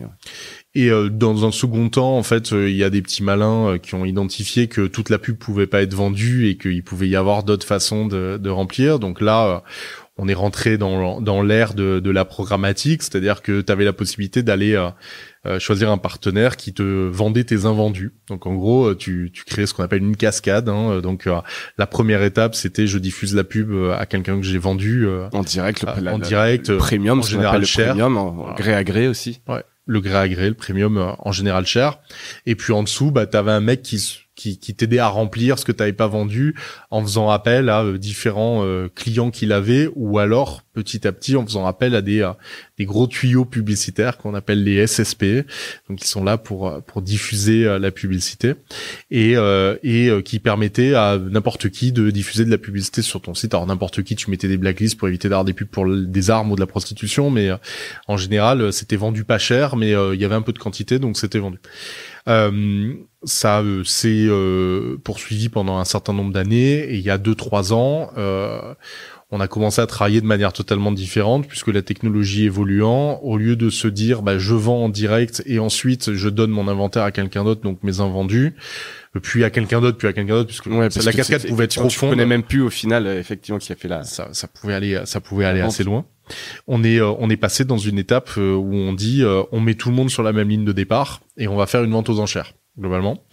Et euh, dans un second temps, en fait, euh, il y a des petits malins euh, qui ont identifié que toute la pub pouvait pas être vendue et qu'il pouvait y avoir d'autres façons de, de, remplir. Donc là, on est rentré dans, dans l'ère de, de, la programmatique, c'est-à-dire que tu avais la possibilité d'aller choisir un partenaire qui te vendait tes invendus. Donc en gros, tu, tu crées ce qu'on appelle une cascade. Hein. Donc la première étape, c'était je diffuse la pub à quelqu'un que j'ai vendu en direct, le, en direct, premium, en général cher, le premium, en, gré à gré aussi. Ouais le gré à gré, le premium euh, en général cher. Et puis en dessous, bah, tu avais un mec qui qui, qui t'aidait à remplir ce que tu n'avais pas vendu en faisant appel à euh, différents euh, clients qu'il avait ou alors petit à petit en faisant appel à des, euh, des gros tuyaux publicitaires qu'on appelle les SSP, donc qui sont là pour, pour diffuser la publicité et, et qui permettaient à n'importe qui de diffuser de la publicité sur ton site. Alors n'importe qui, tu mettais des blacklists pour éviter d'avoir des pubs pour des armes ou de la prostitution, mais en général c'était vendu pas cher, mais il y avait un peu de quantité, donc c'était vendu. Euh, ça s'est euh, euh, poursuivi pendant un certain nombre d'années et il y a 2-3 ans, on a commencé à travailler de manière totalement différente puisque la technologie évoluant, au lieu de se dire bah, je vends en direct et ensuite je donne mon inventaire à quelqu'un d'autre, donc mes invendus, puis à quelqu'un d'autre, puis à quelqu'un d'autre, puisque ouais, la cascade pouvait être profonde. On ne même plus au final effectivement qui a fait la. Ça, ça pouvait aller, ça pouvait aller assez loin on est, euh, on est passé dans une étape euh, où on dit euh, on met tout le monde sur la même ligne de départ et on va faire une vente aux enchères globalement.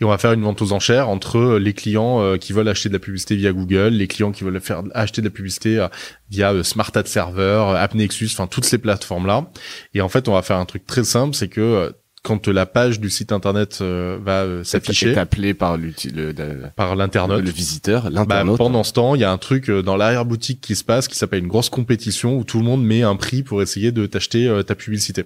Et on va faire une vente aux enchères entre les clients qui veulent acheter de la publicité via Google, les clients qui veulent faire acheter de la publicité via Smart Ad Server, AppNexus, enfin toutes ces plateformes là. Et en fait, on va faire un truc très simple, c'est que quand la page du site internet euh, va euh, s'afficher, est appelée par le, par l'internaute, le visiteur, bah, l'internaute. pendant ce temps, il y a un truc euh, dans l'arrière-boutique qui se passe, qui s'appelle une grosse compétition où tout le monde met un prix pour essayer de t'acheter ta publicité.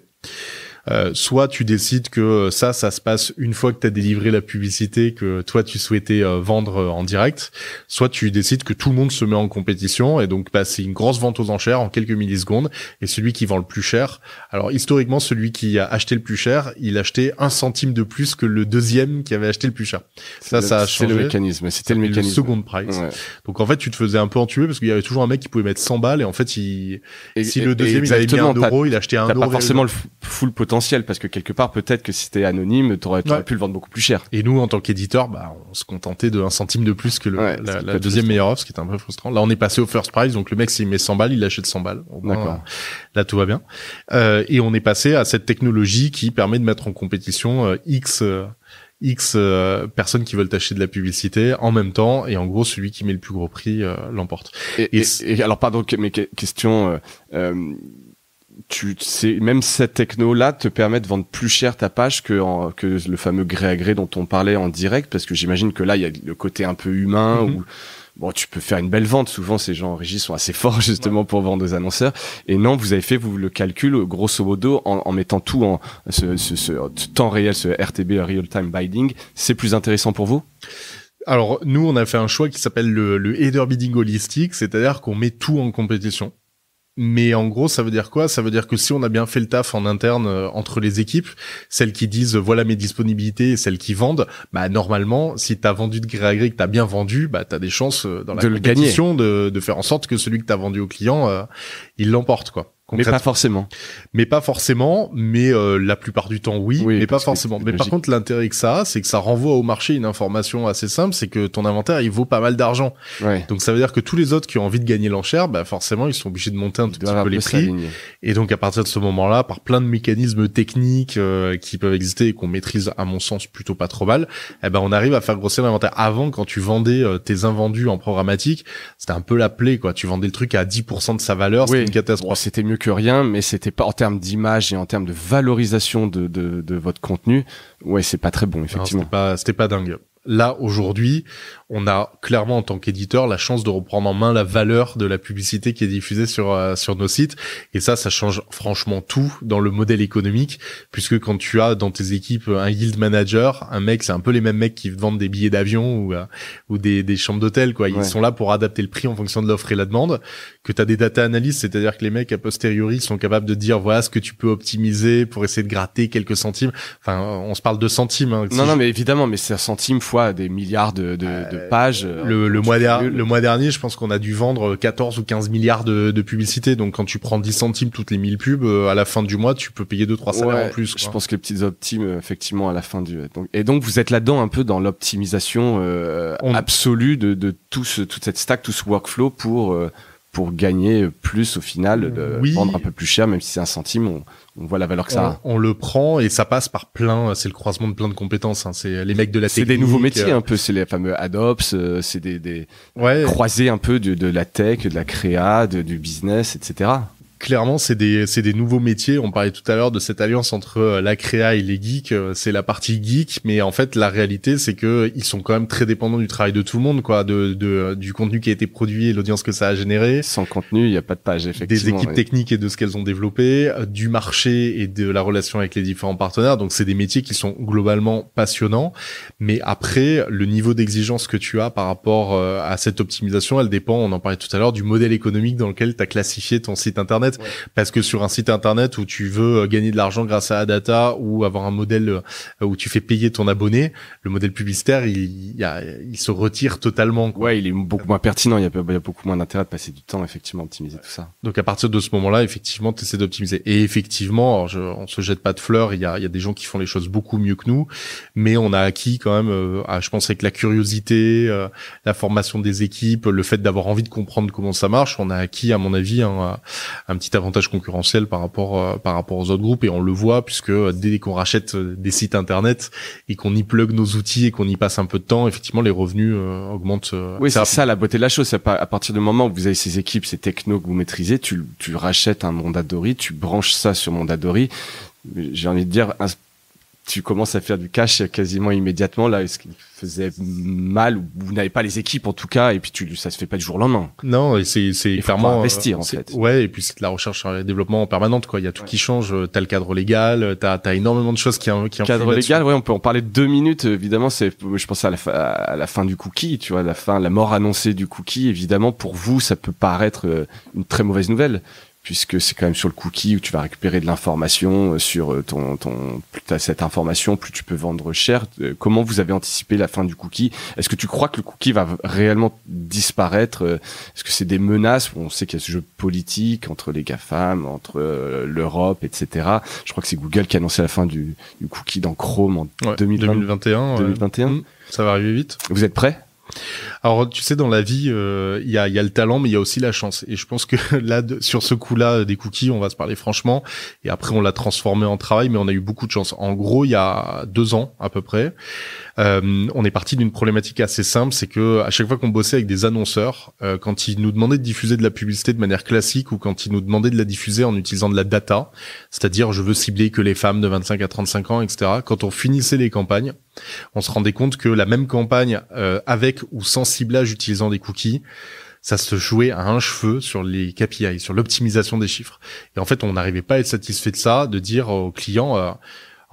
Euh, soit tu décides que ça, ça se passe une fois que tu as délivré la publicité que toi tu souhaitais euh, vendre euh, en direct, soit tu décides que tout le monde se met en compétition et donc bah, c'est une grosse vente aux enchères en quelques millisecondes et celui qui vend le plus cher, alors historiquement celui qui a acheté le plus cher, il achetait un centime de plus que le deuxième qui avait acheté le plus cher. Ça, ça a changé. C'est le mécanisme, c'était le mécanisme. Le second price. Donc en fait tu te faisais un peu entuer parce qu'il y avait toujours un mec qui pouvait mettre 100 balles et en fait il... si e- le deuxième il avait mis un euro, il achetait un euro. Pas forcément le full potentiel potentiel parce que quelque part peut-être que si c'était anonyme, tu aurais pu le vendre beaucoup plus cher. Et nous, en tant qu'éditeur, bah, on se contentait de 1 centime de plus que le, la, deuxième meilleure offre, ce qui est un peu frustrant. Là, on est passé au first prize. donc le mec s'il met 100 balles, il achète 100 balles. D'accord. Euh, là, tout va bien. Euh, et on est passé à cette technologie qui permet de mettre en compétition euh, X. Euh, X personnes qui veulent acheter de la publicité en même temps et en gros celui qui met le plus gros prix l'emporte. Et, alors pardon mes que, question euh, tu sais, même cette techno-là te permet de vendre plus cher ta page que, que le fameux gré à gré dont on parlait en direct, parce que j'imagine que là, il y a le côté un peu humain mm-hmm. où bon, tu peux faire une belle vente. Souvent, ces gens en régie sont assez forts justement pour vendre aux annonceurs. Et non, vous avez fait vous le calcul grosso modo en, mettant tout en ce, temps réel, ce RTB real time binding. C'est plus intéressant pour vous Alors nous, on a fait un choix qui s'appelle le, le header bidding holistique, c'est-à-dire qu'on met tout en compétition. Mais en gros, ça veut dire quoi Ça veut dire que si on a bien fait le taf en interne euh, entre les équipes, celles qui disent euh, voilà mes disponibilités et celles qui vendent, bah normalement, si t'as vendu de gré à gré, que as bien vendu, bah t'as des chances euh, dans la compétition de, de faire en sorte que celui que as vendu au client, il l'emporte quoi. Mais pas forcément. Mais pas forcément, mais euh, la plupart du temps oui, mais pas forcément. Mais par contre l'intérêt que ça a, c'est que ça renvoie au marché une information assez simple, c'est que ton inventaire il vaut pas mal d'argent. Donc ça veut dire que tous les autres qui ont envie de gagner l'enchère, bah forcément ils sont obligés de monter un petit peu les prix. Et donc à partir de ce moment-là, par plein de mécanismes techniques euh, qui peuvent exister et qu'on maîtrise à mon sens plutôt pas trop mal, eh ben on arrive à faire grossir l'inventaire. Avant quand tu vendais euh, tes invendus en programmatique, c'était un peu la plaie quoi, tu vendais le truc à 10% de sa valeur, oui. une catastrophe. c'était mieux rien, mais c'était pas en termes d'image et en termes de valorisation de, votre contenu. Ouais, c'est pas très bon, effectivement. C'était pas, pas dingue. Là, aujourd'hui, on a clairement en tant qu'éditeur la chance de reprendre en main la valeur de la publicité qui est diffusée sur euh, sur nos sites et ça ça change franchement tout dans le modèle économique puisque quand tu as dans tes équipes un yield manager un mec c'est un peu les mêmes mecs qui vendent des billets d'avion ou euh, ou des, des chambres d'hôtel quoi ils sont là pour adapter le prix en fonction de l'offre et la demande que tu as des data analysts c'est-à-dire que les mecs a posteriori sont capables de dire voilà ce que tu peux optimiser pour essayer de gratter quelques centimes enfin on se parle de centimes hein, non non mais évidemment mais c'est centime fois des milliards de ah, euh, euh, le, mois dernier, je pense qu'on a dû vendre 14 ou 15 milliards de, de publicité. Donc quand tu prends 10 centimes toutes les 1000 pubs, euh, à la fin du mois, tu peux payer 2-3 salaires en plus. Je pense que les petites optimes, effectivement, à la fin du... et donc vous êtes là-dedans un peu dans l'optimisation absolue de, de tout ce, toute cette stack, tout ce workflow pour pour gagner plus au final, de vendre un peu plus cher, même si c'est un centime, on, voit la valeur que ça on, a. On le prend et ça passe par plein, c'est le croisement de plein de compétences. Hein. C'est les mecs de la technique. C'est des nouveaux euh, métiers un peu, c'est les fameux adops, euh, c'est des, des croisés un peu de, de, la tech, de la créa, de, du business, etc clairement, c'est des, des nouveaux métiers. On parlait tout à l'heure de cette alliance entre euh, la créa et les geeks. Euh, c'est la partie geek, mais en fait, la réalité, c'est que ils sont quand même très dépendants du travail de tout le monde, quoi, de, de du contenu qui a été produit et l'audience que ça a généré. Sans contenu, il n'y a pas de page, effectivement. Des équipes techniques et de ce qu'elles ont développé, euh, du marché et de la relation avec les différents partenaires. Donc, c'est des métiers qui sont globalement passionnants. Mais après, le niveau d'exigence que tu as par rapport à cette optimisation, elle dépend, on en parlait tout à l'heure, du modèle économique dans lequel tu as classifié ton site internet parce que sur un site internet où tu veux euh, gagner de l'argent grâce à la data ou avoir un modèle euh, où tu fais payer ton abonné, le modèle publicitaire, il, il, se retire totalement. Quoi. Ouais, il est beaucoup moins pertinent. Il y a, beaucoup moins d'intérêt de passer du temps, effectivement, à optimiser tout ça. Donc, à partir de ce moment-là, effectivement, tu essaies d'optimiser. Et effectivement, on se jette pas de fleurs. Il y a, des gens qui font les choses beaucoup mieux que nous, mais on a acquis quand même, euh, je pense, avec la curiosité, la formation des équipes, le fait d'avoir envie de comprendre comment ça marche, on a acquis, à mon avis, un, un, petit avantage concurrentiel par rapport euh, par rapport aux autres groupes et on le voit puisque euh, dès qu'on rachète euh, des sites internet et qu'on y plug nos outils et qu'on y passe un peu de temps, effectivement les revenus augmentent. oui, c'est ça la beauté de la chose, c'est à partir du moment où vous avez ces équipes, ces technos que vous maîtrisez, tu tu rachètes un Mondadori, tu branches ça sur Mondadori, j'ai envie de dire tu commences à faire du cash quasiment immédiatement là ce qui faisait mal ou vous n'avez pas les équipes en tout cas et puis tu ça se fait pas du jour au lendemain non et c'est c'est clairement investir en euh, fait ouais et puis c'est la recherche et développement permanente quoi il y a tout qui change euh, t'as le cadre légal euh, t'as as énormément de choses qui qui cadre légal ouais on peut en parler deux minutes évidemment c'est je pense à la, à la fin du cookie tu vois la fin la mort annoncée du cookie évidemment pour vous ça peut paraître une très mauvaise nouvelle puisque c'est quand même sur le cookie où tu vas récupérer de l'information euh, sur euh, ton ton as cette information plus tu peux vendre cher euh, comment vous avez anticipé la fin du cookie est-ce que tu crois que le cookie va réellement disparaître est-ce que c'est des menaces on sait qu'il y a ce jeu politique entre les GAFAM entre l'Europe etc je crois que c'est Google qui a annoncé la fin du, cookie dans Chrome en 2021 2021 mmh. ça va arriver vite vous êtes prêts alors, tu sais, dans la vie, euh, il y, a, le talent, mais il y a aussi la chance. Et je pense que là, sur ce coup-là euh, des cookies, on va se parler franchement. Et après, on l'a transformé en travail, mais on a eu beaucoup de chance. En gros, il y a deux ans à peu près, euh, on est parti d'une problématique assez simple, c'est que à chaque fois qu'on bossait avec des annonceurs, quand ils nous demandaient de diffuser de la publicité de manière classique ou quand ils nous demandaient de la diffuser en utilisant de la data, c'est-à-dire je veux cibler que les femmes de 25 à 35 ans, etc. Quand on finissait les campagnes, on se rendait compte que la même campagne euh, avec ou sans ciblage utilisant des cookies, ça se jouait à un cheveu sur les KPI, sur l'optimisation des chiffres. Et en fait, on n'arrivait pas à être satisfait de ça, de dire aux clients, euh,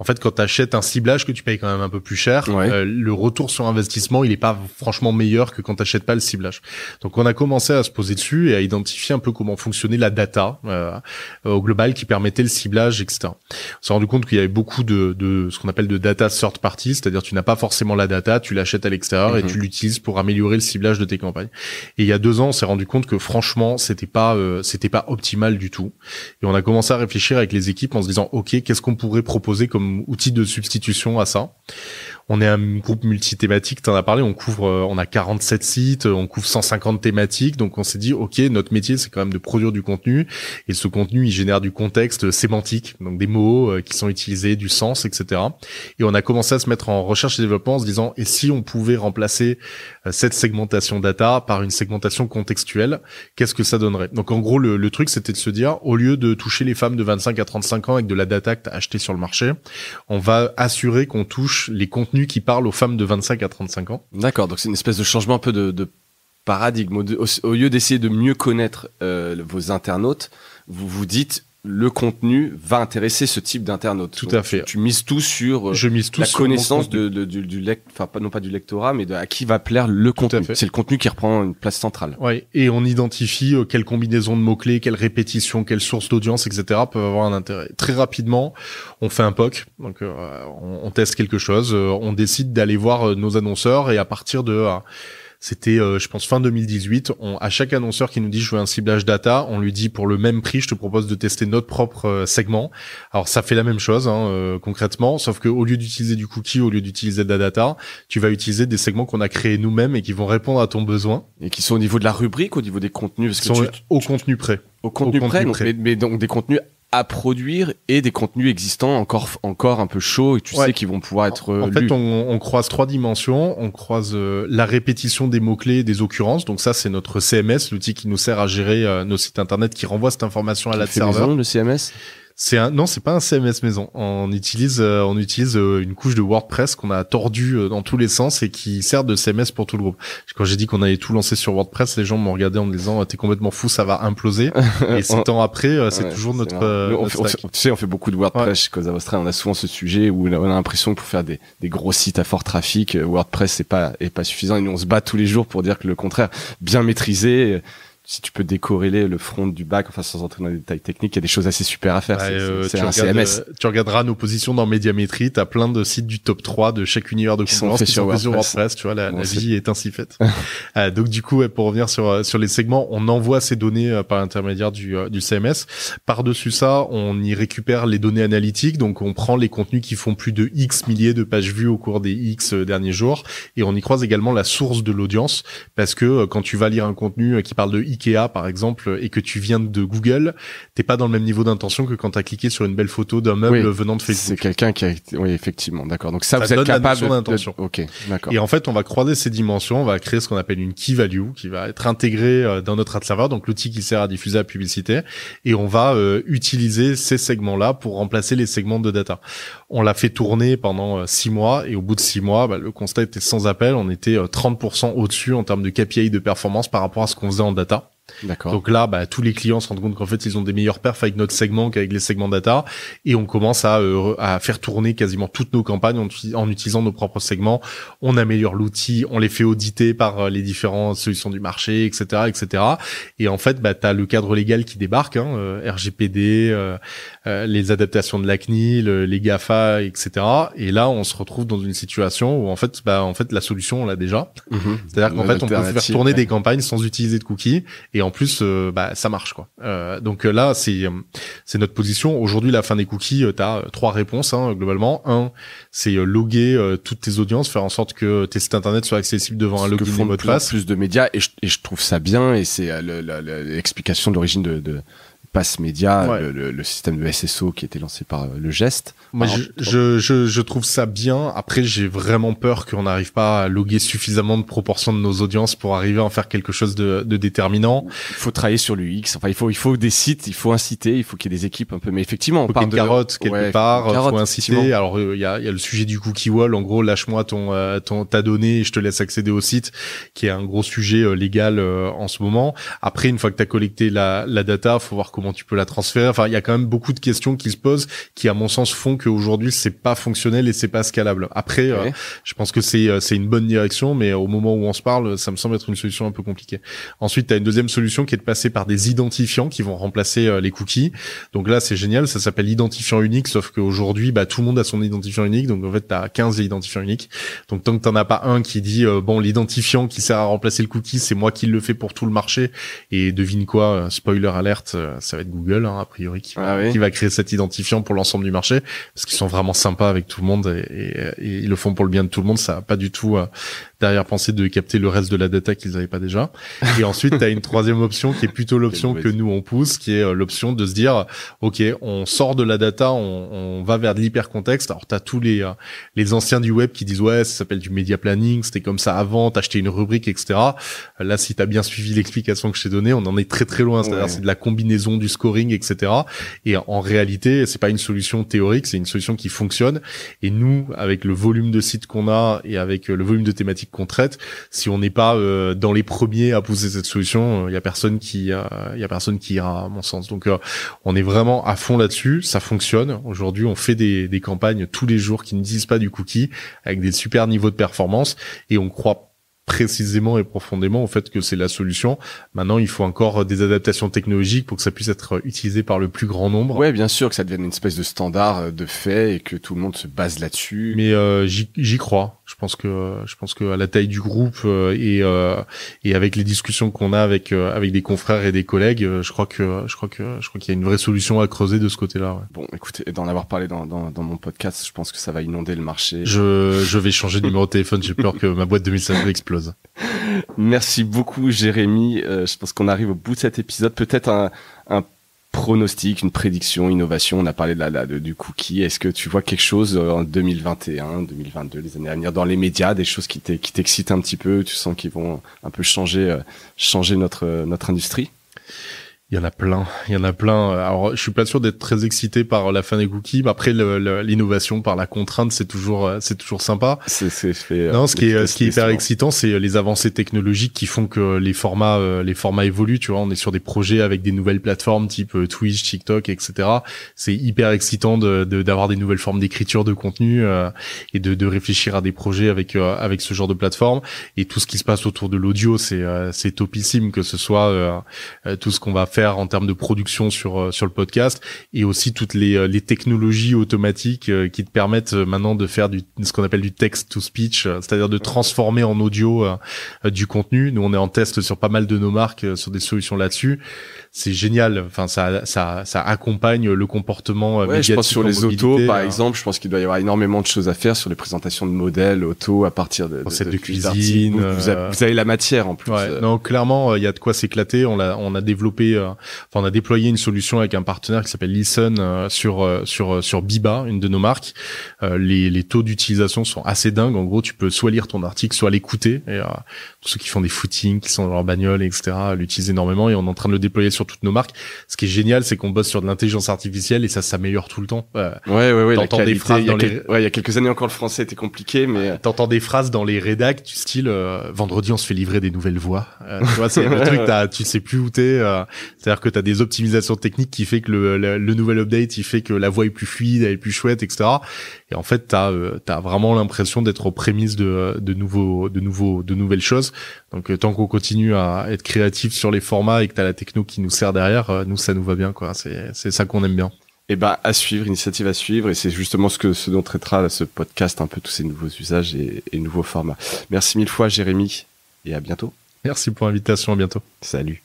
en fait, quand tu achètes un ciblage que tu payes quand même un peu plus cher, euh, le retour sur investissement, il n'est pas franchement meilleur que quand tu n'achètes pas le ciblage. Donc, on a commencé à se poser dessus et à identifier un peu comment fonctionnait la data euh, au global qui permettait le ciblage, etc. On s'est rendu compte qu'il y avait beaucoup de, ce qu'on appelle de data third party, c'est-à-dire tu n'as pas forcément la data, tu l'achètes à l'extérieur et mhm. tu l'utilises pour améliorer le ciblage de tes campagnes. Et il y a deux ans, on s'est rendu compte que franchement, c'était pas euh, c'était pas optimal du tout. Et on a commencé à réfléchir avec les équipes en se disant, ok, qu'est-ce qu'on pourrait proposer comme outil de substitution à ça. On est un groupe multithématique, en as parlé, on couvre, euh, on a 47 sites, on couvre 150 thématiques, donc on s'est dit, ok, notre métier, c'est quand même de produire du contenu, et ce contenu, il génère du contexte euh, sémantique, donc des mots euh, qui sont utilisés, du sens, etc. Et on a commencé à se mettre en recherche et développement en se disant, et si on pouvait remplacer cette segmentation data par une segmentation contextuelle, qu'est-ce que ça donnerait Donc en gros, le, truc, c'était de se dire, au lieu de toucher les femmes de 25 à 35 ans avec de la data que achetée sur le marché, on va assurer qu'on touche les contenus qui parle aux femmes de 25 à 35 ans. D'accord, donc c'est une espèce de changement un peu de, paradigme. Au, lieu d'essayer de mieux connaître euh, vos internautes, vous vous dites le contenu va intéresser ce type d'internaute. Tout à fait. Tu, mises tout sur euh, Je mise tout la connaissance de, du, enfin non pas du lectorat, mais de à qui va plaire le contenu. C'est le contenu qui reprend une place centrale. Ouais. Et on identifie euh, quelle combinaison de mots clés, quelle répétition, quelle source d'audience, etc. peuvent avoir un intérêt. Très rapidement, on fait un POC, donc euh, on, teste quelque chose, on décide d'aller voir nos annonceurs et à partir de c'était, euh, je pense, fin 2018. On, à chaque annonceur qui nous dit je veux un ciblage data, on lui dit pour le même prix, je te propose de tester notre propre euh, segment. Alors ça fait la même chose hein, euh, concrètement, sauf que au lieu d'utiliser du cookie, au lieu d'utiliser de la data, tu vas utiliser des segments qu'on a créés nous-mêmes et qui vont répondre à ton besoin. Et qui sont au niveau de la rubrique, au niveau des contenus, parce sont au contenu prêt. Au contenu, prêt. mais donc des contenus à produire et des contenus existants encore, encore un peu chauds et tu sais qu'ils vont pouvoir être En, euh, en fait, on, croise trois dimensions. On croise euh, la répétition des mots-clés des occurrences. Donc ça, c'est notre CMS, l'outil qui nous sert à gérer euh, nos sites internet qui renvoie cette information à la serveur. le CMS c'est un, non, c'est pas un CMS maison. On utilise, euh, on utilise euh, une couche de WordPress qu'on a tordue euh, dans tous les sens et qui sert de CMS pour tout le groupe. Quand j'ai dit qu'on allait tout lancer sur WordPress, les gens m'ont regardé en me disant "T'es complètement fou, ça va imploser." et sept ans après, c'est toujours notre. tu sais, on fait beaucoup de WordPress chez On a souvent ce sujet où on a, l'impression que pour faire des, des gros sites à fort trafic, WordPress c'est pas est pas suffisant. Et nous, on se bat tous les jours pour dire que le contraire, bien maîtrisé si tu peux décorréler le front du bac, enfin sans entrer dans les détails techniques, il y a des choses assez super à faire. c'est euh, un CMS. Euh, tu regarderas nos positions dans Médiamétrie, t'as plein de sites du top 3 de chaque univers de conférence qui sont faits sur WordPress, tu vois, la, vie est... ainsi faite. Euh, donc du coup, pour revenir sur, sur les segments, on envoie ces données par l'intermédiaire du, du CMS. Par-dessus ça, on y récupère les données analytiques, donc on prend les contenus qui font plus de X milliers de pages vues au cours des X derniers jours, et on y croise également la source de l'audience, parce que quand tu vas lire un contenu qui parle de X a par exemple et que tu viens de Google, t'es pas dans le même niveau d'intention que quand as cliqué sur une belle photo d'un meuble venant de Facebook. C'est quelqu'un qui a, oui effectivement, d'accord. Donc ça, vous donne êtes capable d'intention. De... Ok, d'accord. Et en fait, on va croiser ces dimensions, on va créer ce qu'on appelle une key value qui va être intégrée euh, dans notre ad server, donc l'outil qui sert à diffuser la publicité, et on va euh, utiliser ces segments-là pour remplacer les segments de data. On l'a fait tourner pendant euh, six mois et au bout de six mois, bah, le constat était sans appel. On était 30% au-dessus en termes de KPI de performance par rapport à ce qu'on faisait en data. Donc là, bah, tous les clients se rendent compte qu'en fait, ils ont des meilleurs perfs avec notre segment qu'avec les segments data, et on commence à, euh, à faire tourner quasiment toutes nos campagnes en, en utilisant nos propres segments. On améliore l'outil, on les fait auditer par euh, les différentes solutions du marché, etc., etc. Et en fait, bah, as le cadre légal qui débarque, hein, euh, RGPD, les adaptations de la CNIL, les Gafa, etc. Et là, on se retrouve dans une situation où en fait, bah, en fait, la solution on l'a déjà. Mhm. C'est-à-dire qu'en fait, on peut faire tourner des campagnes sans utiliser de cookies et et en plus euh, bah, ça marche quoi. Euh, donc euh, là c'est c'est notre position. Aujourd'hui la fin des cookies, tu as trois réponses hein, globalement. Un, c'est loguer toutes tes audiences, faire en sorte que tes sites internet soient accessibles devant un login mot de passe. Plus de médias et je, trouve ça bien et c'est l'explication d'origine de passe média, le, système de SSO qui était lancé par euh, le geste. Moi, je, je, je, trouve ça bien. Après, j'ai vraiment peur qu'on n'arrive pas à loguer suffisamment de proportions de nos audiences pour arriver à en faire quelque chose de, de déterminant. Il faut travailler sur l'UX. Enfin, il faut, il faut des sites, il faut inciter, il faut qu'il y ait des équipes un peu. Mais effectivement, on faut parle de carotte quelque part. Il faut inciter. Alors, euh, il y, a, y a le sujet du cookie wall. En gros, lâche-moi ton, euh, ton ta donnée et je te laisse accéder au site, qui est un gros sujet légal en ce moment. Après, une fois que tu as collecté la, la data, faut voir comment comment tu peux la transférer. Enfin, il y a quand même beaucoup de questions qui se posent, qui à mon sens font qu'aujourd'hui c'est pas fonctionnel et c'est pas scalable. Après, euh, je pense que c'est euh, c'est une bonne direction, mais au moment où on se parle, ça me semble être une solution un peu compliquée. Ensuite, tu as une deuxième solution qui est de passer par des identifiants qui vont remplacer euh, les cookies. Donc là, c'est génial, ça s'appelle identifiant unique, sauf qu'aujourd'hui, bah, tout le monde a son identifiant unique, donc en fait, tu as 15 identifiants uniques. Donc tant que t'en as pas un qui dit, bon, l'identifiant qui sert à remplacer le cookie, c'est moi qui le fais pour tout le marché, et devine quoi, spoiler alerte, ça va être Google hein, a priori ah qui va, créer cet identifiant pour l'ensemble du marché parce qu'ils sont vraiment sympas avec tout le monde et, ils le font pour le bien de tout le monde. Ça a pas du tout euh, derrière pensé de capter le reste de la data qu'ils n'avaient pas déjà. Et ensuite, tu as une troisième option qui est plutôt l'option que nous on pousse, qui est euh, l'option de se dire, OK, on sort de la data, on, va vers de l'hyper contexte Alors, tu as tous les, euh, les anciens du web qui disent, ouais, ça s'appelle du media planning, c'était comme ça avant, t'achetais une rubrique, etc. Là, si tu as bien suivi l'explication que je t'ai donnée, on en est très très loin. C'est-à-dire, c'est de la combinaison du scoring, etc. Et en réalité, c'est pas une solution théorique, c'est une solution qui fonctionne. Et nous, avec le volume de sites qu'on a et avec euh, le volume de thématiques qu'on traite, si on n'est pas euh, dans les premiers à pousser cette solution, il y a personne qui, euh, il y a personne qui ira, à mon sens. Donc, on est vraiment à fond là-dessus. Ça fonctionne. Aujourd'hui, on fait des, des campagnes tous les jours qui ne disent pas du cookie avec des super niveaux de performance et on croit précisément et profondément au fait que c'est la solution. Maintenant, il faut encore des adaptations technologiques pour que ça puisse être utilisé par le plus grand nombre. Ouais, bien sûr que ça devienne une espèce de standard euh, de fait et que tout le monde se base là-dessus. Mais euh, j'y crois. Je pense que je pense que à la taille du groupe euh, et euh, et avec les discussions qu'on a avec euh, avec des confrères et des collègues, je crois que je crois que je crois qu'il y a une vraie solution à creuser de ce côté-là. Ouais. Bon, écoutez, d'en avoir parlé dans, dans, dans mon podcast, je pense que ça va inonder le marché. Je je vais changer de numéro de téléphone. J'ai peur que ma boîte de messagerie explose. Merci beaucoup, Jérémy. je pense qu'on arrive au bout de cet épisode. Peut-être un, un pronostic, une prédiction, innovation. On a parlé de la, du cookie. Est-ce que tu vois quelque chose euh, en 2021, 2022, les années à venir dans les médias, des choses qui t'excitent un petit peu, tu sens qu'ils vont un peu changer, euh, changer notre, euh, notre industrie il y en a plein, il y en a plein. Alors, je suis pas sûr d'être très excité par la fin des cookies. Mais après, l'innovation par la contrainte, c'est toujours, euh, c'est toujours sympa. C'est, c'est Non, ce qui est, euh, ce qui est hyper excitant, c'est euh, les avancées technologiques qui font que les formats, les formats évoluent. Tu vois, on est sur des projets avec des nouvelles plateformes type Twitch, TikTok, etc. C'est hyper excitant de, d'avoir des nouvelles formes d'écriture de contenu et de, de, réfléchir à des projets avec, avec ce genre de plateforme. Et tout ce qui se passe autour de l'audio, c'est, c'est topissime que ce soit tout ce qu'on va faire en termes de production sur euh, sur le podcast et aussi toutes les, euh, les technologies automatiques euh, qui te permettent maintenant de faire du ce qu'on appelle du text to speech, c'est-à-dire de transformer en audio du contenu. Nous on est en test sur pas mal de nos marques sur des solutions là-dessus. C'est génial. Enfin ça ça ça accompagne le comportement Je pense sur les autos par hein. exemple, je pense qu'il doit y avoir énormément de choses à faire sur les présentations de modèles auto à partir de, de, cuisine. Vous, avez la matière en plus. Ouais, clairement il y a de quoi s'éclater. On a on a développé Hein. on a déployé une solution avec un partenaire qui s'appelle Listen euh, sur euh, sur euh, sur Biba, une de nos marques. les, les taux d'utilisation sont assez dingues. En gros, tu peux soit lire ton article, soit l'écouter. Et tous ceux qui font des footings, qui sont dans leur bagnole, etc., l'utilisent énormément. Et on est en train de le déployer sur toutes nos marques. Ce qui est génial, c'est qu'on bosse sur de l'intelligence artificielle et ça s'améliore tout le temps. ouais, ouais, ouais. T'entends des phrases dans les... Ouais, il y a quelques années encore, le français était compliqué, mais... T'entends des phrases dans les rédacs du style Vendredi, on se fait livrer des nouvelles voix ». Tu vois, c'est le truc, tu sais plus où t'es. C'est-à-dire que tu as des optimisations techniques qui fait que le, le, nouvel update, il fait que la voix est plus fluide, elle est plus chouette, etc. Et en fait, tu as, euh, vraiment l'impression d'être aux prémices de, de, nouveaux, de, nouveaux, de nouvelles choses. Donc euh, tant qu'on continue à être créatif sur les formats et que tu as la techno qui nous sert derrière, euh, nous, ça nous va bien. quoi. C'est ça qu'on aime bien. Et eh ben à suivre, initiative à suivre, et c'est justement ce que ce dont traitera ce podcast, un peu tous ces nouveaux usages et nouveaux formats. Merci mille fois, Jérémy, et à bientôt. Merci pour l'invitation, à bientôt. Salut.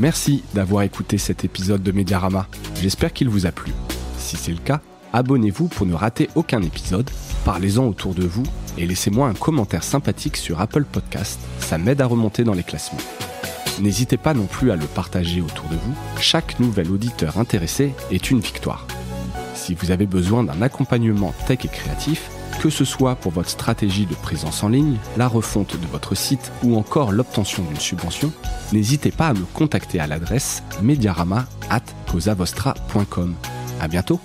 Merci d'avoir écouté cet épisode de Mediarama. J'espère qu'il vous a plu. Si c'est le cas, abonnez-vous pour ne rater aucun épisode, parlez-en autour de vous et laissez-moi un commentaire sympathique sur Apple Podcast, ça m'aide à remonter dans les classements. N'hésitez pas non plus à le partager autour de vous, chaque nouvel auditeur intéressé est une victoire. Si vous avez besoin d'un accompagnement tech et créatif, que ce soit pour votre stratégie de présence en ligne, la refonte de votre site ou encore l'obtention d'une subvention, n'hésitez pas à me contacter à l'adresse mediarama@cosavostra.com. À bientôt.